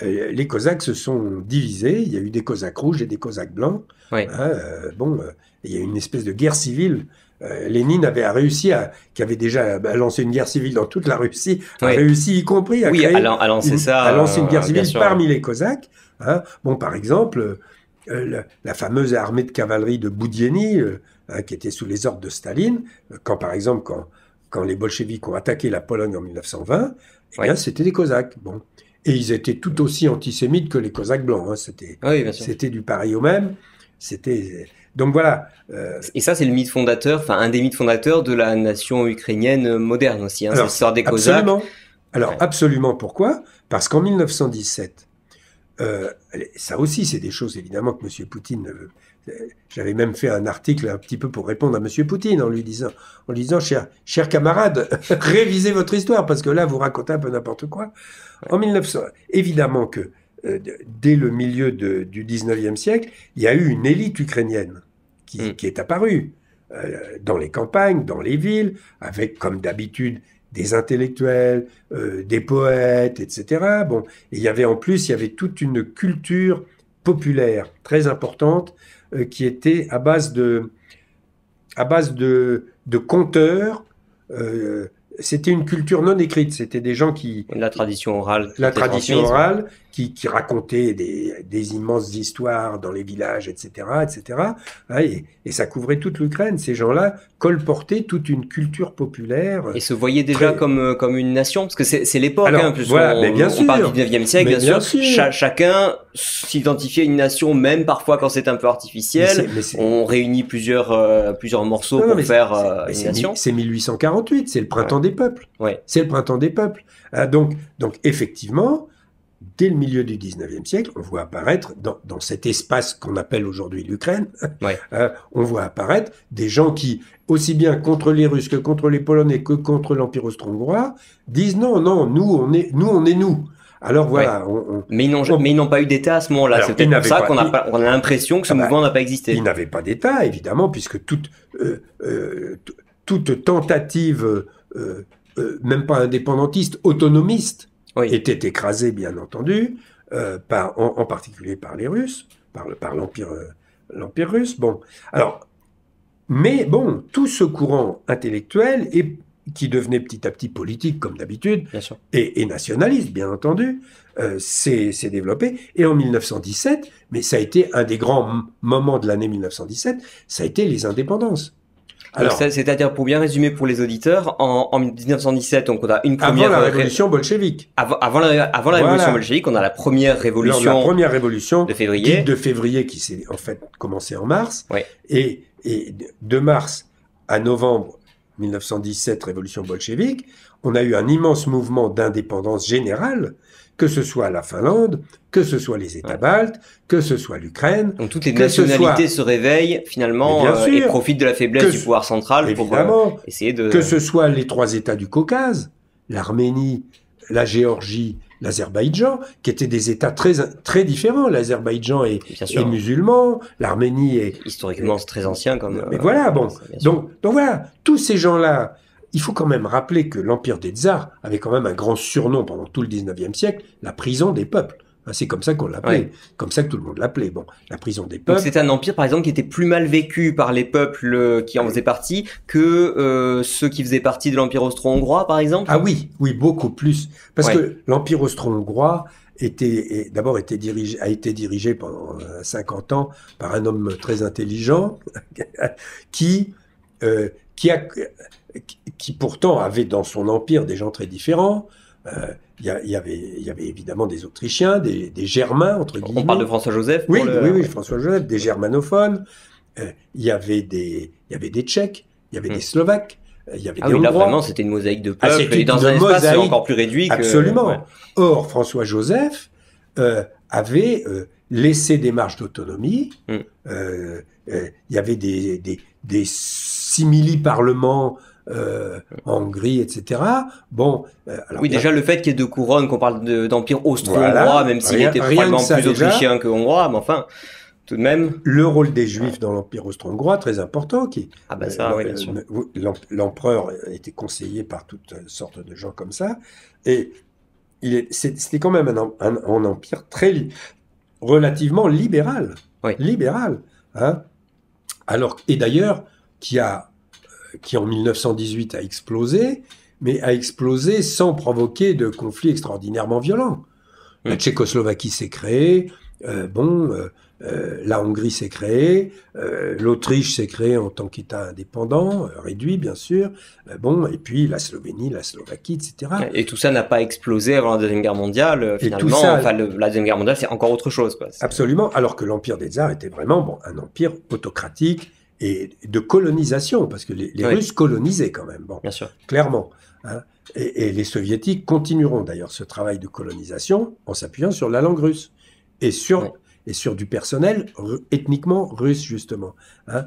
euh, les Cosaques se sont divisés. Il y a eu des Cosaques rouges et des Cosaques blancs. Oui. Hein, bon, il y a eu une espèce de guerre civile. Lénine avait réussi à, qui avait déjà bah, lancé une guerre civile dans toute la Russie, a réussi y compris à, créer à lancer une, ça, à une guerre civile parmi les Cosaques. Hein. Bon, par exemple, euh, la, fameuse armée de cavalerie de Boudieni, euh, hein, qui était sous les ordres de Staline, euh, quand par exemple, quand, les bolcheviks ont attaqué la Pologne en 1920, eh c'était des Cosaques. Bon. Et ils étaient tout aussi antisémites que les Cosaques blancs. Hein, c'était, ah c'était du pareil au même. C'était donc voilà. Et ça, c'est le mythe fondateur, enfin un des mythes fondateurs de la nation ukrainienne moderne aussi. Hein, l'histoire des Cosaques. Absolument. Alors absolument pourquoi Parce qu'en 1917, euh, ça aussi, c'est des choses évidemment que M. Poutine. ne veut. Euh, j'avais même fait un article un petit peu pour répondre à M. Poutine en lui disant, en lui disant, cher, cher camarade, [laughs] révisez votre histoire parce que là, vous racontez un peu n'importe quoi. En 1900, évidemment que euh, dès le milieu du 19e siècle, il y a eu une élite ukrainienne qui mm. est apparue dans les campagnes, dans les villes, avec comme d'habitude des intellectuels, euh, des poètes, etc. Bon, il y avait en plus, il y avait toute une culture populaire très importante euh, qui était à base de, à base de, de conteurs, euh, c'était une culture non écrite. C'était des gens qui la tradition orale, la tradition orale, qui, qui des, des, immenses histoires dans les villages, etc., etc. Et, et ça couvrait toute l'Ukraine. Ces gens-là colportaient toute une culture populaire et se voyaient déjà comme euh, comme une nation, parce que c'est l'époque. Hein, plus voilà, bien parle du 19e siècle, bien, sûr. chacun s'identifiait une nation, même parfois quand c'est un peu artificiel. on réunit plusieurs euh, plusieurs morceaux pour faire euh, une nation. C'est 1848, c'est le printemps. des peuples. Ouais. C'est le printemps des peuples. Euh, donc, donc, effectivement, dès le milieu du 19e siècle, on voit apparaître, dans, dans cet espace qu'on appelle aujourd'hui l'Ukraine, [laughs] euh, on voit apparaître des gens qui, aussi bien contre les Russes que contre les Polonais que contre l'Empire austro-hongrois, disent non, non, nous, on est nous. On est nous. Alors voilà. mais ils n'ont pas eu d'État à ce moment-là. C'est peut-être pour ça qu'on a, l'impression que ce ah bah, mouvement n'a pas existé. Ils n'avaient pas d'État, évidemment, puisque toute, euh, toute tentative euh, euh, même pas indépendantiste, autonomiste, étaient était écrasé, bien entendu, euh, en, particulier par les Russes, par, l'Empire russe. Bon, alors, mais bon, tout ce courant intellectuel et qui devenait petit à petit politique comme d'habitude et, nationaliste, bien entendu, s'est développé. Et en 1917, mais ça a été un des grands moments de l'année 1917, ça a été les indépendances c'est-à-dire pour bien résumer pour les auditeurs, en, 1917, on a une première avant la révolution bolchevique. Avant, la, révolution bolchevique, on a la première révolution. la première révolution de février. De février qui s'est en fait commencée en mars. Et, et de mars à novembre 1917, révolution bolchevique, on a eu un immense mouvement d'indépendance générale que ce soit la Finlande, que ce soit les États baltes, que ce soit l'Ukraine. Donc toutes les nationalités se réveillent finalement euh, et profitent de la faiblesse du pouvoir central pour euh, essayer de... Que ce soit les trois États du Caucase, l'Arménie, la Géorgie, l'Azerbaïdjan, qui étaient des États très, très différents. L'Azerbaïdjan est, musulman, l'Arménie est... Historiquement, c'est très ancien comme... Mais voilà, euh, bon. Donc, donc voilà, tous ces gens-là il faut quand même rappeler que l'Empire des Tsars avait quand même un grand surnom pendant tout le 19e siècle, la prison des peuples. Hein, c'est comme ça qu'on l'appelait, comme ça que tout le monde l'appelait. Bon, la prison des peuples. C'est un empire, par exemple, qui était plus mal vécu par les peuples euh, qui en faisaient partie que euh, ceux qui faisaient partie de l'empire austro-hongrois, par exemple. Ah oui, oui, beaucoup plus, parce que l'empire austro-hongrois était d'abord dirigé, a été dirigé pendant 50 euh, ans par un homme très intelligent [laughs] qui qui a qui pourtant avait dans son empire des gens très différents. Euh, il y, avait, y avait évidemment des Autrichiens, des, Germains, entre guillemets. On parle de François Joseph Oui, oui, François Joseph, des germanophones. Euh, il y, avait des, y avait des Tchèques, il y avait des hmm. Slovaques. Euh, il y avait ah oui, là, vraiment, c'était une mosaïque de ah, peuples, dans un espace encore plus réduit que... Absolument. Or, François Joseph avait laissé des marges d'autonomie. Hmm. il y avait des, des, des simili-parlements euh, en Hongrie, etc. Bon, euh, oui, déjà le fait qu'il y ait deux couronnes, qu'on parle d'empire austro-hongrois, même s'il était probablement plus autrichien que hongrois, mais enfin, tout de même. Le rôle des Juifs dans l'empire austro-hongrois, très important. Qui, ah ben ça, euh, oui, L'empereur était conseillé par toutes sortes de gens comme ça, et c'était quand même un, empire très relativement libéral, libéral, hein. Alors et d'ailleurs qui a qui en 1918 a explosé, mais a explosé sans provoquer de conflits extraordinairement violents. La Tchécoslovaquie s'est créée, euh, bon, euh, euh, la Hongrie s'est créée, l'Autriche s'est créée en tant qu'État indépendant, réduit bien sûr, bon, et puis la Slovénie, la Slovaquie, etc. Et tout ça n'a pas explosé avant la Deuxième Guerre mondiale, finalement. Et tout ça, la Deuxième Guerre mondiale, c'est encore autre chose. Absolument, alors que l'Empire des Tsars était vraiment un empire autocratique, et de colonisation, parce que les, Russes colonisaient quand même, bon, clairement. Hein. et, les Soviétiques continueront d'ailleurs ce travail de colonisation en s'appuyant sur la langue russe et sur, et sur du personnel ethniquement russe, justement. Hein.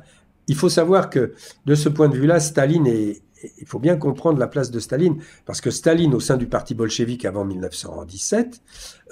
Il faut savoir que de ce point de vue-là, Staline est, il faut bien comprendre la place de Staline, parce que Staline, au sein du parti bolchevique avant 1917,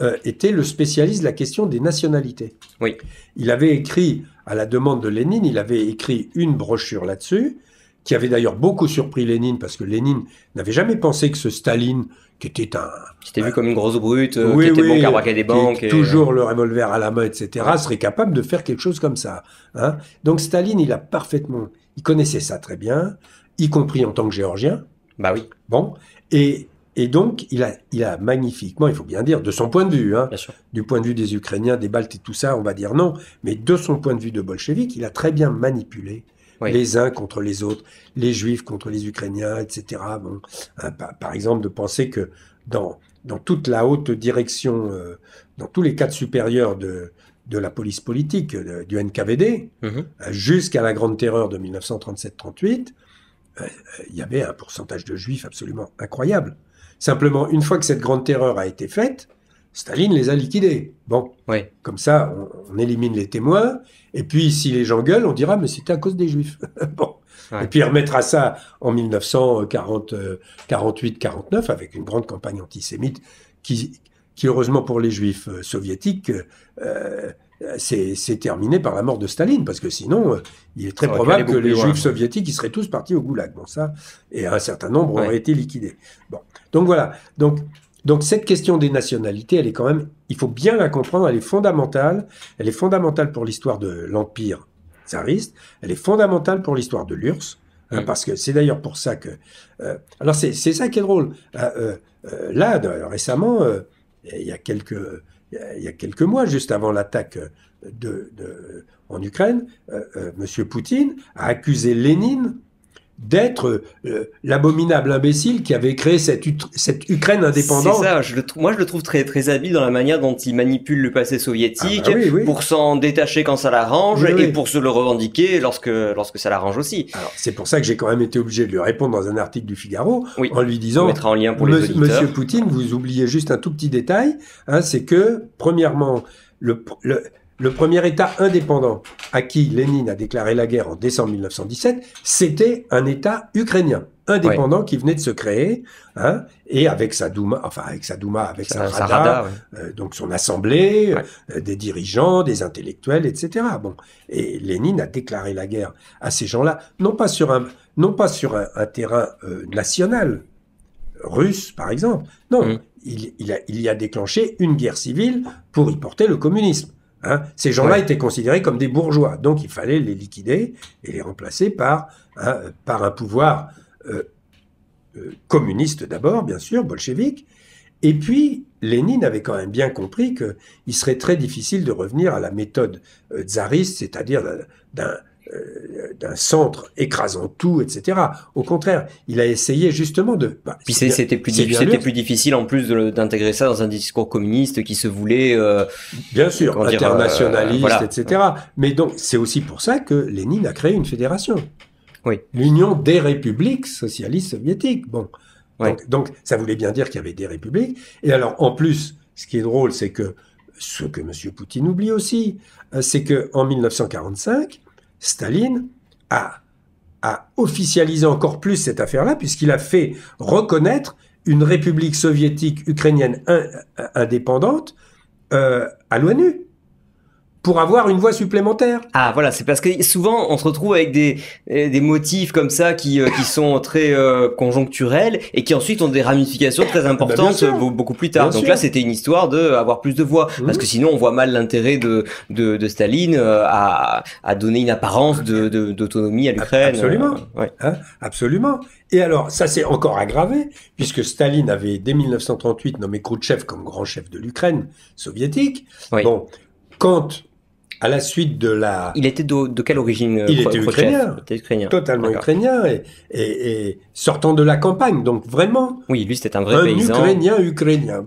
euh, était le spécialiste de la question des nationalités. Oui. Il avait écrit à la demande de Lénine, il avait écrit une brochure là-dessus, qui avait d'ailleurs beaucoup surpris Lénine, parce que Lénine n'avait jamais pensé que ce Staline, qui était un... Qui était vu comme une grosse brute, euh, qui était bon qu'à des banques... Et... Toujours euh, le revolver à la main, etc., serait capable de faire quelque chose comme ça. Hein. Donc Staline, il a parfaitement... Il connaissait ça très bien, y compris en tant que géorgien. Bah oui. Bon, et et donc, il a, il a magnifiquement, il faut bien dire, de son point de vue, hein, du point de vue des Ukrainiens, des Baltes et tout ça, on va dire non, mais de son point de vue de bolchevique, il a très bien manipulé les uns contre les autres, les Juifs contre les Ukrainiens, etc. Bon, hein, par, exemple, de penser que dans, dans toute la haute direction, euh, dans tous les cadres supérieurs de, de la police politique, euh, du NKVD, mhm. euh, jusqu'à la Grande Terreur de 1937-38, il y avait un pourcentage de juifs absolument incroyable. Simplement, une fois que cette grande terreur a été faite, Staline les a liquidés. Bon, comme ça, on, élimine les témoins. Et puis, si les gens gueulent, on dira, mais c'était à cause des Juifs. [laughs] bon. Et puis, il remettra ça en 1948-49 avec une grande campagne antisémite qui, heureusement pour les Juifs euh, soviétiques, s'est euh, c'est terminé par la mort de Staline, parce que sinon, euh, il est très probable que les Juifs hein. soviétiques, ils seraient tous partis au goulag. Bon, ça, et un certain nombre auraient été liquidés. Bon, donc voilà. Donc, cette question des nationalités, elle est quand même, il faut bien la comprendre, elle est fondamentale. Elle est fondamentale pour l'histoire de l'Empire tsariste. Elle est fondamentale pour l'histoire de l'URSS. Hein, mm. parce que c'est d'ailleurs pour ça que. Euh, alors c'est ça qui est drôle. Euh, euh, là, récemment, il y a quelques mois, juste avant l'attaque en Ukraine, M. Poutine a accusé Lénine d'être euh, l'abominable imbécile qui avait créé cette, Ukraine indépendante. moi je le trouve très très habile dans la manière dont il manipule le passé soviétique ah bah pour s'en détacher quand ça l'arrange et pour se le revendiquer lorsque lorsque ça l'arrange aussi. C'est pour ça que j'ai quand même été obligé de lui répondre dans un article du Figaro en lui disant en Monsieur Poutine, vous oubliez juste un tout petit détail, hein, c'est que premièrement le le premier État indépendant à qui Lénine a déclaré la guerre en décembre 1917, c'était un État ukrainien indépendant qui venait de se créer, hein, et avec sa Douma, enfin avec sa Douma, avec sa, euh, euh, donc son assemblée, euh, des dirigeants, des intellectuels, etc. Bon, et Lénine a déclaré la guerre à ces gens-là, non pas sur un, non pas sur un, terrain national russe, par exemple, non, mm. il y a déclenché une guerre civile pour y porter le communisme. Hein. Ces gens-là étaient considérés comme des bourgeois, donc il fallait les liquider et les remplacer par, hein, un pouvoir euh, euh, communiste d'abord, bien sûr, bolchevique. Et puis, Lénine avait quand même bien compris qu'il serait très difficile de revenir à la méthode euh, tsariste, c'est-à-dire d'un euh, d'un centre écrasant tout, etc. Au contraire, il a essayé justement de. Bah, Puis c'était plus, difficile, en plus d'intégrer ça dans un discours communiste qui se voulait. Euh, bien sûr, internationaliste, euh, etc. Mais donc c'est aussi pour ça que Lénine a créé une fédération. Oui. L'Union des républiques socialistes soviétiques. Bon. Donc, ça voulait bien dire qu'il y avait des républiques. Et alors en plus, ce qui est drôle, c'est que ce que M. Poutine oublie aussi, c'est qu'en 1945, Staline a, officialisé encore plus cette affaire-là, puisqu'il a fait reconnaître une république soviétique ukrainienne indépendante euh, à l'ONU pour avoir une voix supplémentaire. Ah voilà, c'est parce que souvent on se retrouve avec des, euh, des motifs comme ça qui, euh, sont très euh, conjoncturels et qui ensuite ont des ramifications très ah, bah, importantes beaucoup plus tard. Donc là c'était une histoire de avoir plus de voix parce que sinon on voit mal l'intérêt de, de, Staline à, donner une apparence d'autonomie de, d'autonomie à l'Ukraine. Absolument. Hein? Absolument. Et alors, ça s'est encore aggravé, puisque Staline avait, dès 1938, nommé Khrouchtchev comme grand chef de l'Ukraine soviétique. Bon, quand à la suite de la. Il était de, quelle origine euh, Il était ukrainien, était ukrainien, totalement ukrainien et, et, sortant de la campagne, donc vraiment. Oui, lui c'était un vrai un Ukrainien, ukrainien,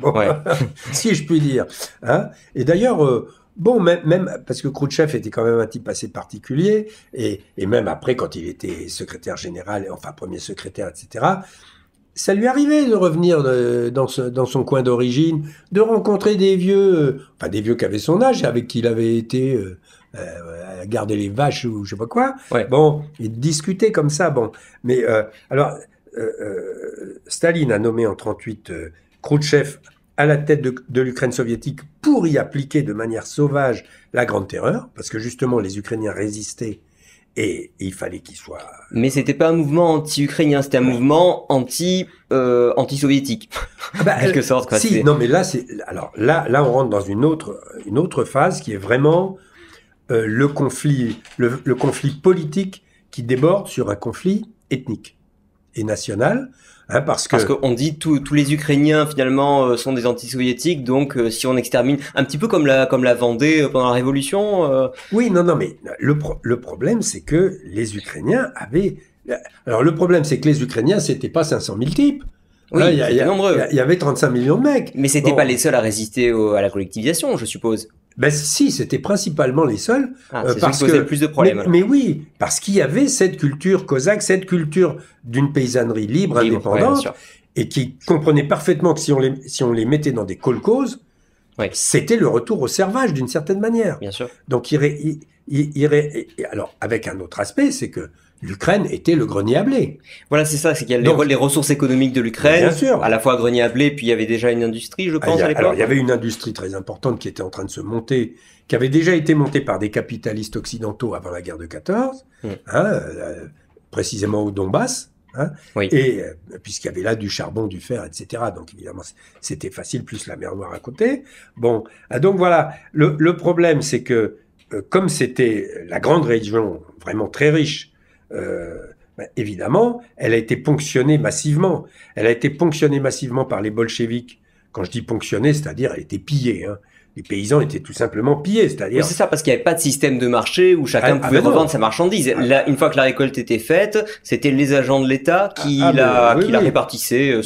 [laughs] si je puis dire. Hein. et d'ailleurs. Euh, bon, même, parce que Khrouchtchev était quand même un type assez particulier, et, et, même après, quand il était secrétaire général, enfin premier secrétaire, etc., ça lui arrivait de revenir dans, son coin d'origine, de rencontrer des vieux, euh, enfin des vieux qui avaient son âge, avec qui il avait été euh, euh, garder les vaches ou je sais pas quoi. Bon, il discuter comme ça. Bon, mais alors Staline a nommé en 38 Khrouchtchev à la tête de l'Ukraine soviétique pour y appliquer de manière sauvage la Grande Terreur, parce que justement les Ukrainiens résistaient et il fallait qu'il soit. Mais euh, c'était pas un mouvement anti-ukrainien, c'était un mouvement anti euh, anti-soviétique. Ah bah, [laughs] en quelque euh, sorte quoi. non mais là c'est alors là là on rentre dans une autre une autre phase qui est vraiment le conflit le, le, conflit politique qui déborde sur un conflit ethnique et national Hein, parce que parce qu'on dit tous les Ukrainiens finalement euh, sont des anti-soviétiques, donc euh, si on extermine un petit peu comme la comme la Vendée euh, pendant la Révolution. Oui, non, non, mais le le problème c'est que les Ukrainiens avaient. Alors le problème c'est que les Ukrainiens c'était pas 500 000 types. Oui, il y, Il y, avait 35 millions de mecs. Mais c'était pas les seuls à résister à la collectivisation, je suppose ben si, c'était principalement les seuls. Ah, euh, parce plus de problèmes. Mais, oui, parce qu'il y avait cette culture cosaque, cette culture d'une paysannerie libre, indépendante, et qui comprenait parfaitement que si on les, si on les mettait dans des kolkhozes, c'était le retour au servage d'une certaine manière. Bien sûr. Donc il, irait alors avec un autre aspect, c'est que l'Ukraine était le grenier à blé. Voilà, c'est ça, c'est qu'il y a les, ressources économiques de l'Ukraine, sûr. à la fois grenier à blé, puis il y avait déjà une industrie, je pense, ah, à l'époque. Alors, il y avait une industrie très importante qui était en train de se monter, qui avait déjà été montée par des capitalistes occidentaux avant la guerre de 14, mm. hein, euh, précisément au Donbass, hein, et euh, puisqu'il y avait là du charbon, du fer, etc. Donc, évidemment, c'était facile, plus la mer Noire à côté. Bon, ah, donc voilà, le, problème, c'est que, euh, comme c'était la grande région, vraiment très riche, euh, bah, évidemment, elle a été ponctionnée massivement. Elle a été ponctionnée massivement par les bolcheviks. Quand je dis ponctionnée, c'est-à-dire elle était pillée. Hein. les paysans étaient tout simplement pillés, c'est-à-dire. ça, parce qu'il n'y avait pas de système de marché où chacun ah, ah, pouvait ben revendre sa marchandise. Ah. une fois que la récolte était faite, c'était les agents de l'État ben qui, la, répartissaient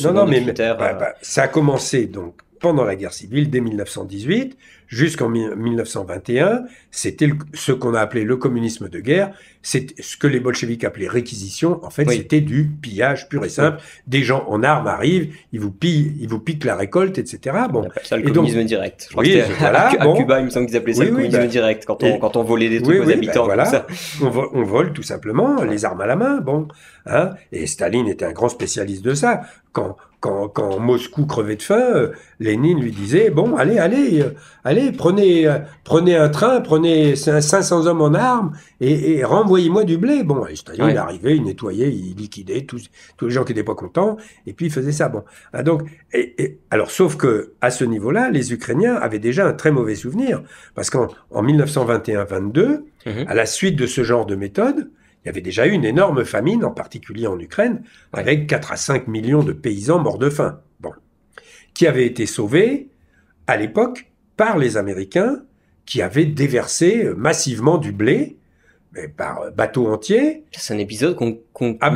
ça a commencé donc pendant la guerre civile dès 1918 jusqu'en 1921, c'était ce qu'on a appelé le communisme de guerre, c'est ce que les bolcheviks appelaient réquisition, en fait c'était du pillage pur et simple, des gens en armes arrivent, ils vous pillent, ils vous piquent la récolte, etc. Bon. ça le communisme direct. oui, voilà, à, Cuba, il me semble qu'ils appelaient ça le communisme bah, direct, quand on, quand on volait des trucs aux bah, habitants. voilà. On, vole, on, vole tout simplement les armes à la main, bon. Hein et Staline était un grand spécialiste de ça. Quand, quand, Moscou crevait de faim, euh, Lénine lui disait bon, allez, allez, euh, allez, prenez, euh, prenez un train, prenez 500 hommes en armes et, renvoyez-moi du blé. Bon, il arrivait, il nettoyait, il liquidait tous, les gens qui n'étaient pas contents, et puis il faisait ça. Bon, ah, donc, et, alors sauf que à ce niveau-là, les Ukrainiens avaient déjà un très mauvais souvenir parce qu'en 1921-22, mmh à la suite de ce genre de méthode, il y avait déjà eu une énorme famine, en particulier en Ukraine, avec 4 à 5 millions de paysans morts de faim, bon, qui avaient été sauvés à l'époque par les Américains qui avaient déversé euh, massivement du blé mais par euh, bateau entier. C'est un épisode qu'on ne ah,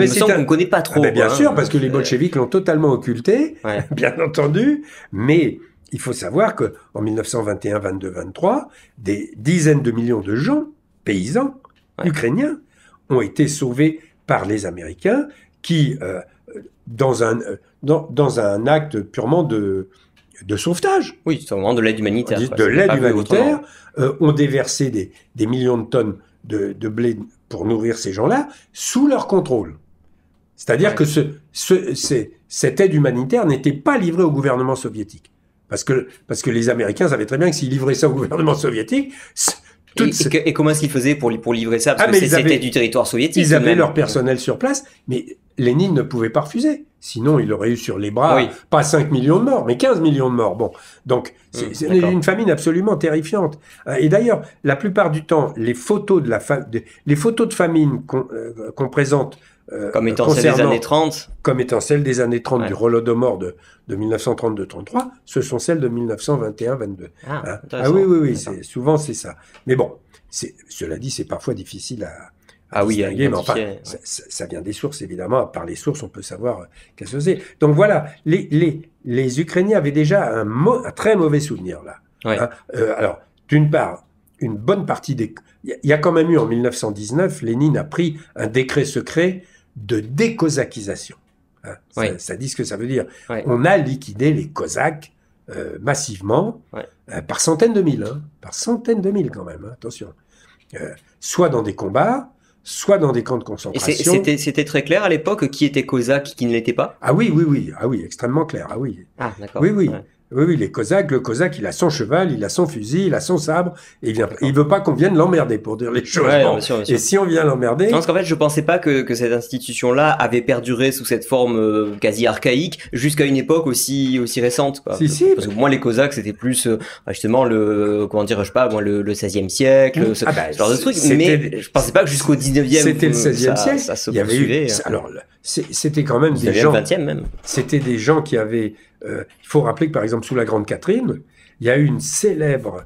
connaît pas trop. Ah, bien hein. sûr, parce que les euh, bolcheviks l'ont totalement occulté, [laughs] bien entendu, mais il faut savoir que en 1921, 22, 23, des dizaines de millions de gens, paysans, ukrainiens, ont été sauvés par les Américains qui, euh, dans, un, euh, dans, dans, un acte purement de, de sauvetage. Oui, c'est vraiment de l'aide humanitaire. De l'aide humanitaire, euh, ont déversé des, des, millions de tonnes de, de blé pour nourrir ces gens-là sous leur contrôle. C'est-à-dire que ce, ce, cette aide humanitaire n'était pas livrée au gouvernement soviétique. Parce que, parce que les Américains savaient très bien que s'ils livraient ça au gouvernement [laughs] soviétique, et, comment est-ce qu'ils faisaient pour, livrer ça Parce ah, que c'était du territoire soviétique. Ils avaient leur personnel sur place, mais Lénine ne pouvait pas refuser. Sinon, il aurait eu sur les bras, pas 5 millions de morts, mais 15 millions de morts. Bon, donc, c'est mmh, une famine absolument terrifiante. Et d'ailleurs, la plupart du temps, les photos de, famine qu'on euh, présente euh, comme étant celle des années 30 Comme étant celle des années 30 du Rolodomor de, de 1932-33, ce sont celles de 1921-22. Ah, hein? ah, oui, oui, oui, souvent c'est ça. Mais bon, c'est, cela dit, c'est parfois difficile à, ah oui, à mais ça, vient des sources, évidemment. Par les sources, on peut savoir euh, qu'est-ce que c'est. Donc voilà, les, les, les Ukrainiens avaient déjà un, très mauvais souvenir, là. Hein? Euh, alors, d'une part, une bonne partie des... Il y a quand même eu, en 1919, Lénine a pris un décret secret de décosacisation. Hein, ça, dit ce que ça veut dire. On a liquidé les Cosaques euh, massivement, euh, par centaines de mille, hein, par centaines de mille quand même, hein, attention. Euh, soit dans des combats, soit dans des camps de concentration. c'était très clair à l'époque qui était Cosaque, qui ne l'était pas Ah oui, oui, oui, ah oui, extrêmement clair, ah oui. Ah d'accord. Oui, oui. Oui, oui, les Cosaques, le Cosaque, il a son cheval, il a son fusil, il a son sabre, et il, ne il veut pas qu'on vienne l'emmerder pour dire les choses. Et si on vient l'emmerder. parce qu'en fait, je pensais pas que, que cette institution-là avait perduré sous cette forme euh, quasi archaïque jusqu'à une époque aussi, aussi récente, quoi. Si, si, parce que moi, les Cosaques, c'était plus, euh, bah, justement, le, comment dire, je sais pas, moi, le, le 16e siècle, ah, bah, ce, genre de truc. Mais je pensais pas que jusqu'au 19e. C'était le 16e euh, siècle. Ça se il y avait hein. alors, c'était quand même des gens. 20e même. C'était des gens qui avaient, euh, il faut rappeler que par exemple sous la Grande Catherine, il y a eu une célèbre,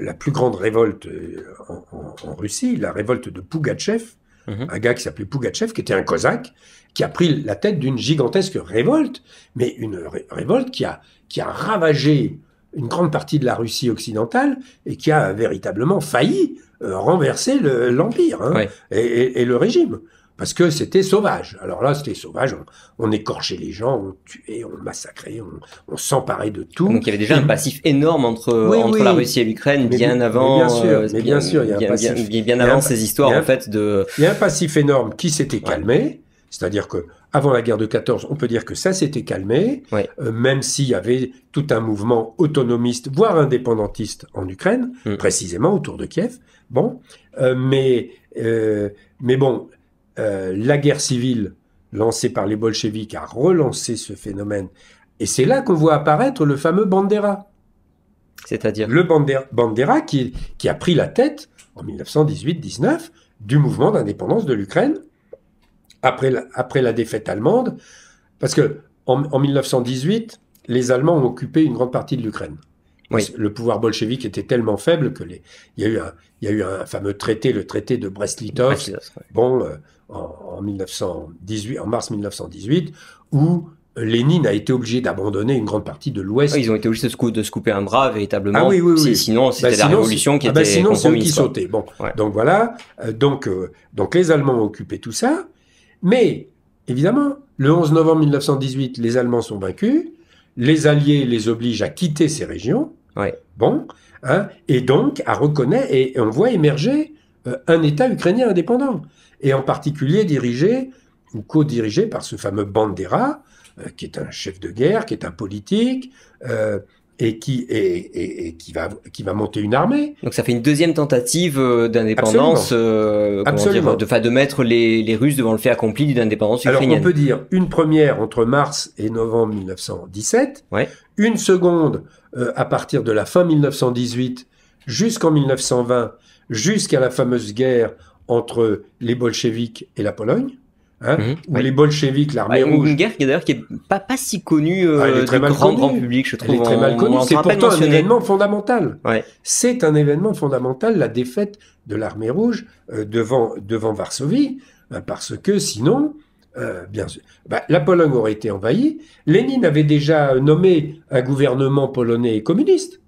la plus grande révolte euh, en, Russie, la révolte de Pougatchev, mhm. un gars qui s'appelait Pougatchev, qui était un cosaque, qui a pris la tête d'une gigantesque révolte, mais une révolte qui a, ravagé une grande partie de la Russie occidentale et qui a véritablement failli euh, renverser l'Empire hein, et, le régime parce que c'était sauvage. Alors là, c'était sauvage, on, écorchait les gens, on tuait, on massacrait, on, s'emparait de tout. Donc il y avait déjà un passif énorme entre, entre la Russie et l'Ukraine, bien avant... Euh, bien sûr, mais bien, sûr, Bien, avant ces histoires, en fait, de... Il y a un passif énorme qui s'était calmé, c'est-à-dire que avant la guerre de 14, on peut dire que ça s'était calmé, euh, même s'il y avait tout un mouvement autonomiste, voire indépendantiste en Ukraine, mm. précisément autour de Kiev. Bon, euh, mais, mais bon, euh, la guerre civile lancée par les bolcheviks a relancé ce phénomène. Et c'est là qu'on voit apparaître le fameux Bandera. C'est-à-dire Le Bandera, qui, a pris la tête en 1918-19 du mouvement d'indépendance de l'Ukraine après la, défaite allemande. Parce que en 1918, les Allemands ont occupé une grande partie de l'Ukraine. Le pouvoir bolchevique était tellement faible que les... il, y a eu un, fameux traité, le traité de Brest-Litovsk, bon, euh, en, 1918, en mars 1918, où Lénine a été obligé d'abandonner une grande partie de l'Ouest. ils ont été obligés de se, couper un bras véritablement. Ah sinon, bah, c'était la révolution qui ah, bah, était bah, Sinon, c'est eux qui sautaient. donc voilà. Euh, donc, euh, donc les Allemands ont occupé tout ça, mais évidemment, le 11 novembre 1918, les Allemands sont vaincus. Les Alliés les obligent à quitter ces régions. Bon, hein, et donc à reconnaître, et, on voit émerger euh, un État ukrainien indépendant, et en particulier dirigé ou co-dirigé par ce fameux Bandera, euh, qui est un chef de guerre, qui est un politique, euh, et, qui, va, monter une armée. Donc ça fait une deuxième tentative d'indépendance, Absolument. de, de mettre les, Russes devant le fait accompli d'une indépendance ukrainienne. Alors on peut dire une première entre mars et novembre 1917, une seconde euh, à partir de la fin 1918 jusqu'en 1920, jusqu'à la fameuse guerre entre les bolcheviques et la Pologne. Hein, mhm, où les bolcheviks, l'armée rouge. Une guerre qui d'ailleurs qui est pas, pas si connue euh, ah, très du mal grand, connue. public, je trouve. très mal connue. C'est pourtant un événement fondamental. C'est un événement fondamental, la défaite de l'armée rouge euh, devant, devant Varsovie, parce que sinon, euh, bien sûr. Bah, la Pologne aurait été envahie. Lénine avait déjà nommé un gouvernement polonais communiste.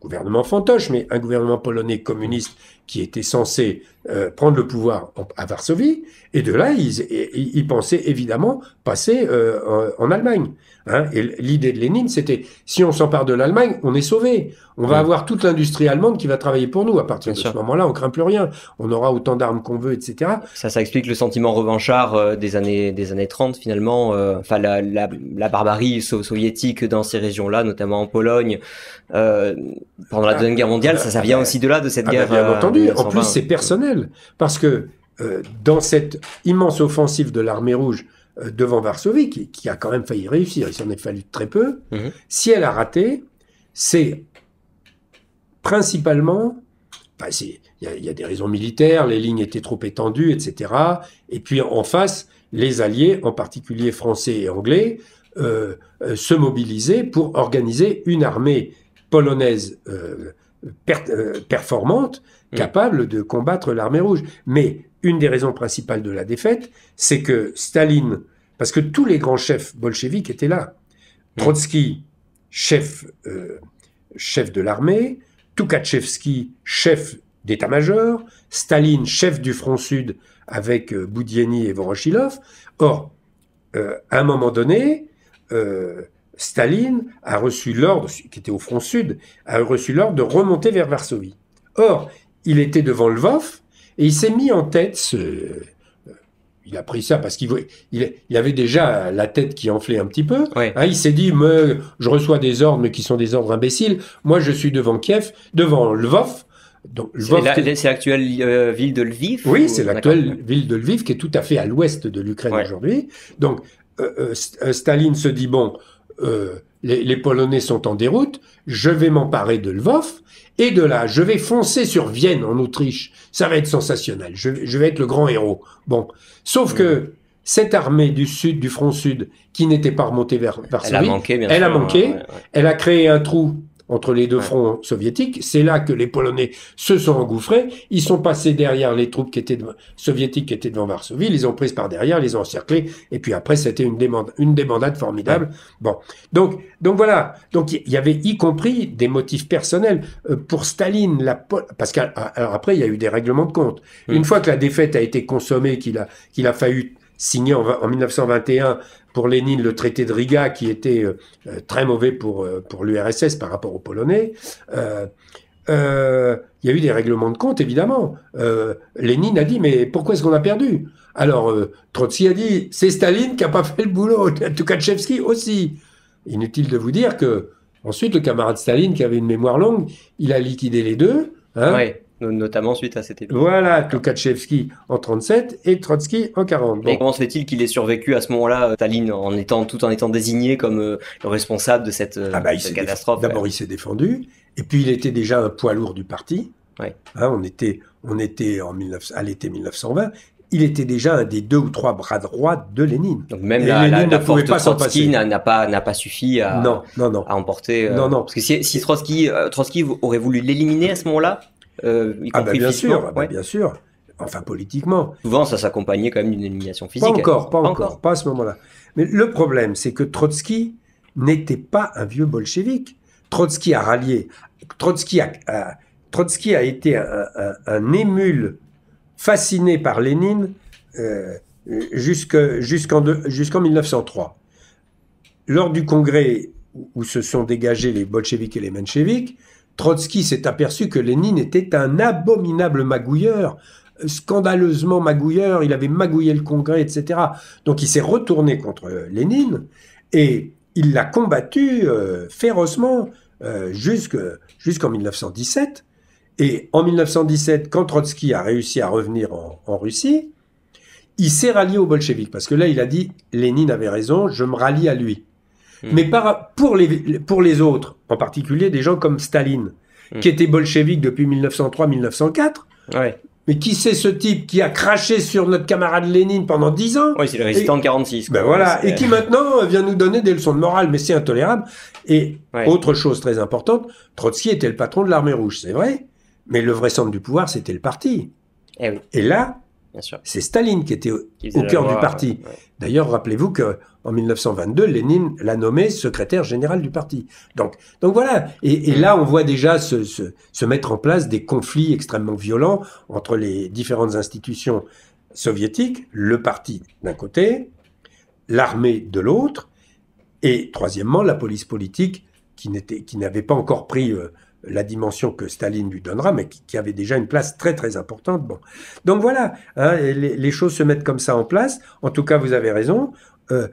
gouvernement fantoche, mais un gouvernement polonais communiste qui était censé euh, prendre le pouvoir à Varsovie. Et de là, il pensait évidemment passer euh, en, Allemagne. Hein, et l'idée de Lénine, c'était si on s'empare de l'Allemagne, on est sauvé. On va avoir toute l'industrie allemande qui va travailler pour nous. À partir de ce moment-là, on craint plus rien. On aura autant d'armes qu'on veut, etc. Ça, ça explique le sentiment revanchard euh, des années des années 30 finalement. Euh, enfin, la, barbarie soviétique dans ces régions-là, notamment en Pologne, euh, pendant la ah, Deuxième Guerre mondiale, ah, ça, vient ah, aussi de là, de cette bah, guerre. bien entendu. En plus, c'est personnel parce que dans cette immense offensive de l'armée rouge euh, devant Varsovie, qui, a quand même failli réussir, il s'en est fallu très peu, mhm. si elle a raté, c'est principalement, il y, a des raisons militaires, les lignes étaient trop étendues, etc. Et puis en face, les alliés, en particulier français et anglais, euh, euh, se mobilisaient pour organiser une armée polonaise performante, mhm. capable de combattre l'armée rouge. Mais une des raisons principales de la défaite, c'est que Staline, parce que tous les grands chefs bolcheviques étaient là. Trotsky, chef, euh, chef de l'armée, Tukhachevski, chef d'état-major, Staline, chef du Front Sud avec euh, et Voroshilov. Or, euh, à un moment donné, euh, Staline a reçu l'ordre, qui était au Front Sud, a reçu l'ordre de remonter vers Varsovie. Or, il était devant Lvov, et il s'est mis en tête ce, il a pris ça parce qu'il avait déjà la tête qui enflait un petit peu. Hein, il s'est dit, je reçois des ordres, qui sont des ordres imbéciles. Moi, je suis devant Kiev, devant Lvov. C'est l'actuelle euh, ville de Lviv Oui, c'est l'actuelle ville de Lviv qui est tout à fait à l'ouest de l'Ukraine aujourd'hui. Donc, euh, euh, Staline se dit, bon, euh, les, Polonais sont en déroute, je vais m'emparer de Lvov, et de là, je vais foncer sur Vienne en Autriche. Ça va être sensationnel, je, vais être le grand héros. Bon, sauf que cette armée du sud, du front sud, qui n'était pas remontée vers Varsovie, elle a manqué, elle, a elle a créé un trou entre les deux fronts soviétiques. C'est là que les Polonais se sont engouffrés. Ils sont passés derrière les troupes qui étaient soviétiques qui étaient devant Varsovie. Ils les ont prises par derrière, les ont encerclées. Et puis après, c'était une, une débandade formidable. Bon, donc, donc voilà. Donc il y avait y compris des motifs personnels euh, pour Staline. La Parce qu'après, il y a eu des règlements de compte. Mm. Une fois que la défaite a été consommée, qu'il a qu'il a fallu signer en, 1921 pour Lénine le traité de Riga qui était euh, euh, très mauvais pour, euh, pour l'URSS par rapport aux Polonais. il y a eu des règlements de compte, évidemment. Lénine a dit, mais pourquoi est-ce qu'on a perdu Alors, Trotsky a dit, c'est Staline qui n'a pas fait le boulot, [laughs] Tukhachevski aussi. Inutile de vous dire que, ensuite, le camarade Staline, qui avait une mémoire longue, il a liquidé les deux. Hein, notamment suite à cette époque. Voilà, Tukhachevski en 37 et Trotsky en 40. Mais comment se fait-il qu'il ait survécu à ce moment-là, euh, tallinn en étant, tout en étant désigné comme euh, le responsable de cette, euh, ah bah, catastrophe D'abord, il s'est défendu, et puis il était déjà un poids lourd du parti. Hein, on était, on était à l'été 1920, il était déjà un des deux ou trois bras droits de Lénine. Donc même la, force de Trotsky n'a pas pas suffi à non non non emporter. non parce que si, Trotsky aurait voulu l'éliminer à ce moment-là, euh, ah bah, bien sûr, bah, bien sûr. Enfin, politiquement. Souvent, ça s'accompagnait quand même d'une élimination physique. Pas encore, pas, encore, pas à ce moment-là. Mais le problème, c'est que Trotsky n'était pas un vieux bolchevique. Trotsky a rallié. Trotsky a, Trotsky a été un, émule fasciné par Lénine euh, jusqu'en 1903. Lors du congrès où se sont dégagés les bolcheviques et les mencheviques, Trotsky s'est aperçu que Lénine était un abominable magouilleur, scandaleusement magouilleur, il avait magouillé le Congrès, etc. Donc il s'est retourné contre euh, Lénine et il l'a combattu euh, férocement euh, jusqu'en 1917. Et en 1917, quand Trotsky a réussi à revenir en, Russie, il s'est rallié aux bolcheviks parce que là, il a dit Lénine avait raison, je me rallie à lui. Mm. Mais par, pour, les, pour les autres, en particulier des gens comme Staline, mm. qui était bolchevique depuis 1903-1904, mais qui c'est ce type qui a craché sur notre camarade Lénine pendant 10 ans Oui, c'est le résistant de 46. Ben voilà, et qui [laughs] maintenant euh, vient nous donner des leçons de morale, mais c'est intolérable. Et autre chose très importante, Trotsky était le patron de l'armée rouge, c'est vrai, mais le vrai centre du pouvoir, c'était le parti. Eh et là, c'est Staline qui était au, cœur du parti. D'ailleurs, rappelez-vous que en 1922, Lénine l'a nommé secrétaire général du parti. Donc, donc voilà. Et, là, on voit déjà se, mettre en place des conflits extrêmement violents entre les différentes institutions soviétiques, le parti d'un côté, l'armée de l'autre, et troisièmement, la police politique qui n'avait pas encore pris euh, la dimension que Staline lui donnera, mais qui, avait déjà une place très très importante. Bon. Donc voilà, hein, les, choses se mettent comme ça en place. En tout cas, vous avez raison. Euh,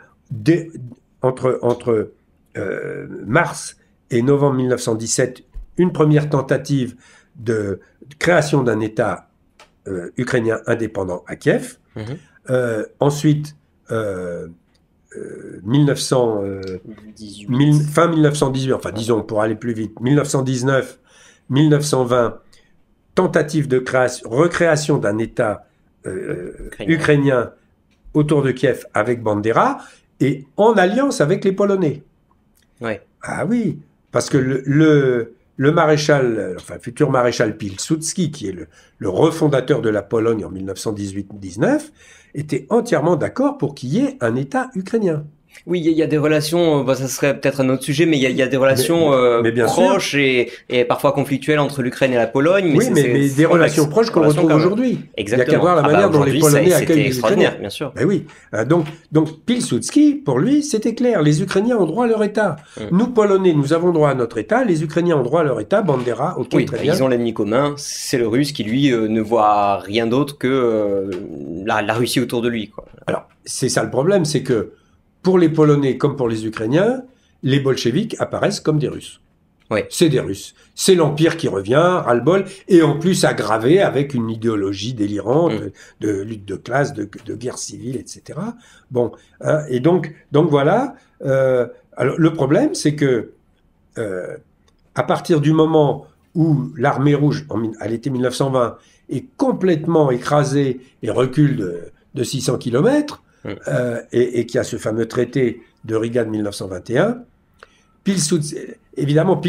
entre euh, mars et novembre 1917, une première tentative de, création d'un État euh, ukrainien indépendant à Kiev. Mhm. ensuite, euh, euh, fin 1918, enfin disons pour aller plus vite, 1919, 1920, tentative de recréation d'un État euh, ukrainien. autour de Kiev avec Bandera et en alliance avec les Polonais. Ouais. Ah oui, parce que le le maréchal, enfin futur maréchal Pilsudski, qui est le, le refondateur de la Pologne en 1918-19, était entièrement d'accord pour qu'il y ait un État ukrainien. Oui, il y, a des relations, euh, bah, ça serait peut-être un autre sujet, mais il y, a, des relations euh, proches et, parfois conflictuelles entre l'Ukraine et la Pologne. Mais oui, mais, des relations proches qu'on retrouve aujourd'hui. Exactement. Il n'y a qu'à voir la ah, bah, manière dont les Polonais accueillent les Ukrainiens. bien sûr. Ben oui. Euh, donc, donc Pilsudski, pour lui, c'était clair. Les Ukrainiens ont droit à leur État. Hmm. Nous, Polonais, nous avons droit à notre État. Les Ukrainiens ont droit à leur État. Bandera, ok, oui, ben, Ils ont l'ennemi commun, c'est le Russe qui, lui, ne voit rien d'autre que la, la, Russie autour de lui. Quoi. Alors, c'est ça le problème, c'est que pour les Polonais comme pour les Ukrainiens, les bolcheviks apparaissent comme des Russes. C'est des Russes. C'est l'Empire qui revient, ras-le-bol, et en plus aggravé avec une idéologie délirante mm. de, lutte de classe, de, guerre civile, etc. Bon, hein, et donc, donc voilà. Euh, le problème, c'est que euh, à partir du moment où l'armée rouge, en, à l'été 1920, est complètement écrasée et recule de, de 600 km, euh, et, qui a ce fameux traité de Riga de 1921. évidemment,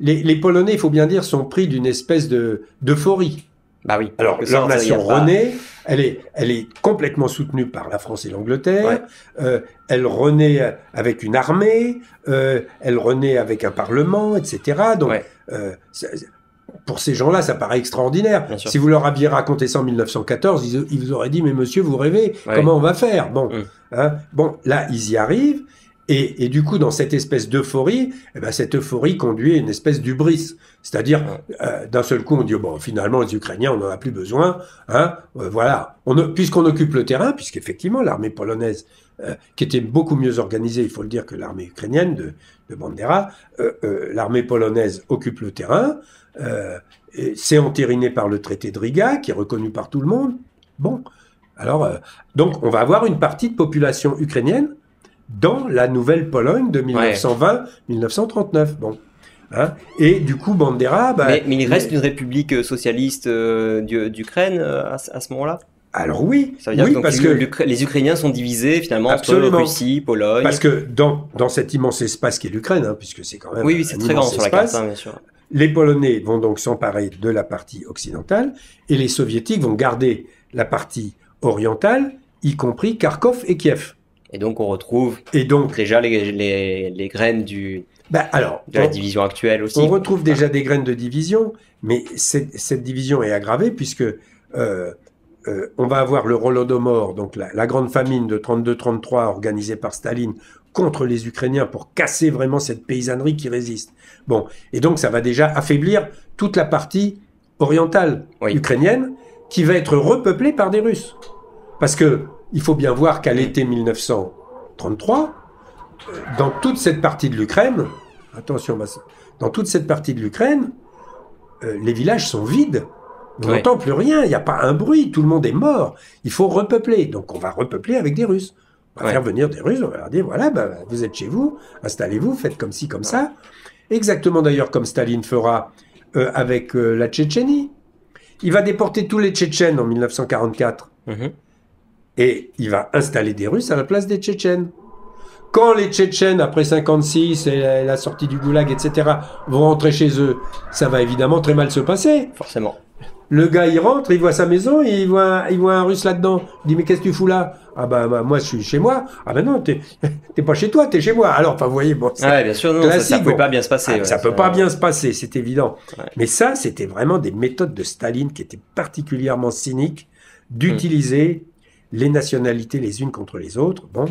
les, Polonais, il faut bien dire, sont pris d'une espèce de d'euphorie. Bah oui. Alors leur nation renaît, elle est, elle est complètement soutenue par la France et l'Angleterre. Euh, elle renaît avec une armée, euh, elle renaît avec un parlement, etc. Donc pour ces gens-là, ça paraît extraordinaire. Si vous leur aviez raconté ça en 1914, ils, vous auraient dit, mais monsieur, vous rêvez, comment on va faire Bon, mm. hein, bon, là, ils y arrivent. Et, du coup, dans cette espèce d'euphorie, eh ben, cette euphorie conduit à une espèce d'ubris. C'est-à-dire, euh, d'un seul coup, on dit, bon, finalement, les Ukrainiens, on n'en a plus besoin. Hein, euh, voilà. On, puisqu'on occupe le terrain, puisqu'effectivement, l'armée polonaise euh, qui était beaucoup mieux organisée, il faut le dire, que l'armée ukrainienne de, Bandera. Euh, euh, l'armée polonaise occupe le terrain, c'est entériné par le traité de Riga, qui est reconnu par tout le monde. Bon, alors, donc on va avoir une partie de population ukrainienne dans la Nouvelle-Pologne de 1920-1939. Bon. Hein, et du coup, Bandera. Bah, mais, il reste une république socialiste d'Ukraine à ce moment-là alors oui, ça veut dire parce que les Ukrainiens sont divisés finalement Absolument. entre Russie, Pologne. Parce que dans, dans cet immense espace qui est l'Ukraine, hein, puisque c'est quand même oui, oui c'est très grand espace, sur la hein, bien sûr. Les Polonais vont donc s'emparer de la partie occidentale et les Soviétiques vont garder la partie orientale, y compris Kharkov et Kiev. Et donc on retrouve et donc, déjà les, les, graines du, bah, alors, de la division actuelle aussi. On retrouve déjà des graines de division, mais cette division est aggravée puisque euh, euh, on va avoir le Rolodomor, donc la, grande famine de 32-33 organisée par Staline contre les Ukrainiens pour casser vraiment cette paysannerie qui résiste. Bon, et donc ça va déjà affaiblir toute la partie orientale ukrainienne qui va être repeuplée par des Russes. Parce que il faut bien voir qu'à l'été 1933, euh, dans toute cette partie de l'Ukraine, attention, dans toute cette partie de l'Ukraine, euh, les villages sont vides. On n'entend plus rien, il n'y a pas un bruit, tout le monde est mort. Il faut repeupler. Donc on va repeupler avec des Russes. On va faire venir des Russes, on va leur dire voilà, bah, vous êtes chez vous, installez-vous, faites comme ci, comme ça. Exactement d'ailleurs comme Staline fera euh, avec euh, la Tchétchénie. Il va déporter tous les Tchétchènes en 1944. Mhm. Et il va installer des Russes à la place des Tchétchènes. Quand les Tchétchènes, après 1956 et la, la sortie du goulag, etc., vont rentrer chez eux, ça va évidemment très mal se passer. Forcément. Le gars, il rentre, il voit sa maison, il voit un, il voit un russe là-dedans. Il dit, mais qu'est-ce que tu fous là Ah bah, bah, moi, je suis chez moi. Ah bah non, [laughs] t'es pas chez toi, t'es chez moi. Alors, enfin, vous voyez, bon, ouais, bien sûr, non, ça, peut pas bien se passer. Ah, ça ne ça peut pas bien se passer, c'est évident. Mais ça, c'était vraiment des méthodes de Staline qui étaient particulièrement cyniques d'utiliser hmm. les nationalités les unes contre les autres, bon,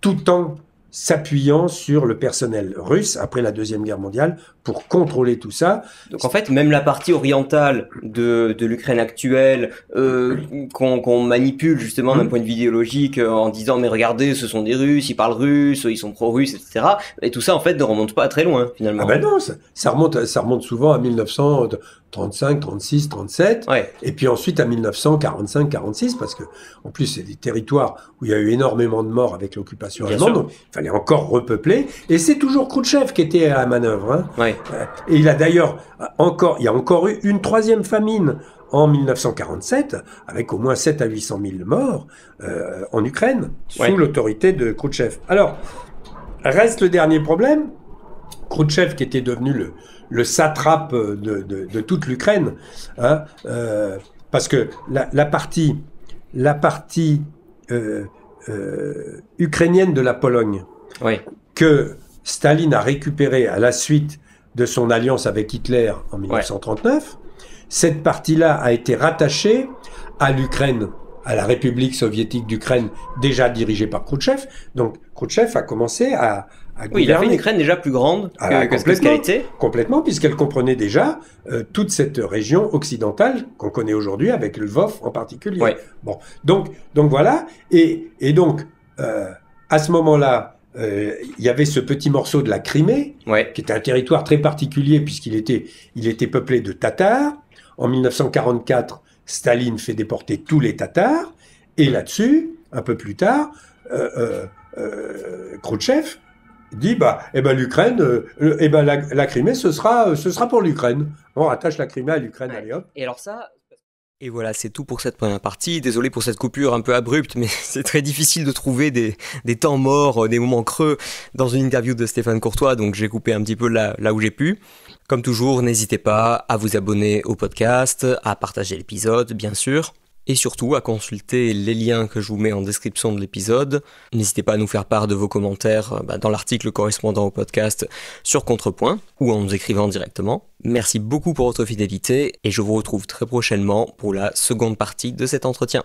tout en s'appuyant sur le personnel russe après la Deuxième Guerre mondiale pour contrôler tout ça. Donc en fait, même la partie orientale de, de l'Ukraine actuelle, euh, qu'on manipule justement d'un mmh. point de vue idéologique euh, en disant mais regardez, ce sont des Russes, ils parlent russe, ils sont pro-russes, etc. Et tout ça en fait ne remonte pas très loin finalement. Ah ben non, ça, remonte, ça remonte souvent à 1900, 35, 36, 37, et puis ensuite à 1945, 46, parce que en plus c'est des territoires où il y a eu énormément de morts avec l'occupation allemande, donc il fallait encore repeupler, et c'est toujours Khrouchtchev qui était à la manœuvre. Hein. Euh, et il a d'ailleurs euh, encore, il y a encore eu une troisième famine en 1947, avec au moins 7 à 800 000 morts euh, en Ukraine, sous l'autorité de Khrouchtchev. Alors, reste le dernier problème, Khrouchtchev qui était devenu le, le satrape de, toute l'Ukraine, hein, euh, parce que la, partie, la partie euh, euh, ukrainienne de la Pologne, que Staline a récupérée à la suite de son alliance avec Hitler en 1939, cette partie-là a été rattachée à l'Ukraine à la République soviétique d'Ukraine déjà dirigée par Khrouchtchev. Donc Khrouchtchev a commencé à, oui, il a fait une Ukraine déjà plus grande ah, que, ce qu'elle était. Complètement, puisqu'elle comprenait déjà euh, toute cette région occidentale qu'on connaît aujourd'hui, avec le Lvov en particulier. Bon, donc, donc voilà. Et, et donc, euh, à ce moment-là, euh, il y avait ce petit morceau de la Crimée, qui était un territoire très particulier, puisqu'il était, il était peuplé de Tatars. En 1944, Staline fait déporter tous les Tatars. Et là-dessus, un peu plus tard, Khrouchtchev dit bah eh ben l'Ukraine euh, eh ben, la, Crimée euh, ce sera pour l'Ukraine. On attache la Crimée à l'Ukraine allez hop. Et alors et voilà, c'est tout pour cette première partie. Désolé pour cette coupure un peu abrupte, mais [laughs] c'est très difficile de trouver des, temps morts, euh, des moments creux dans une interview de Stéphane Courtois, donc j'ai coupé un petit peu là où j'ai pu. Comme toujours, n'hésitez pas à vous abonner au podcast, à partager l'épisode, bien sûr et surtout à consulter les liens que je vous mets en description de l'épisode. N'hésitez pas à nous faire part de vos commentaires euh, bah, dans l'article correspondant au podcast sur Contrepoint ou en nous écrivant directement. Merci beaucoup pour votre fidélité et je vous retrouve très prochainement pour la seconde partie de cet entretien.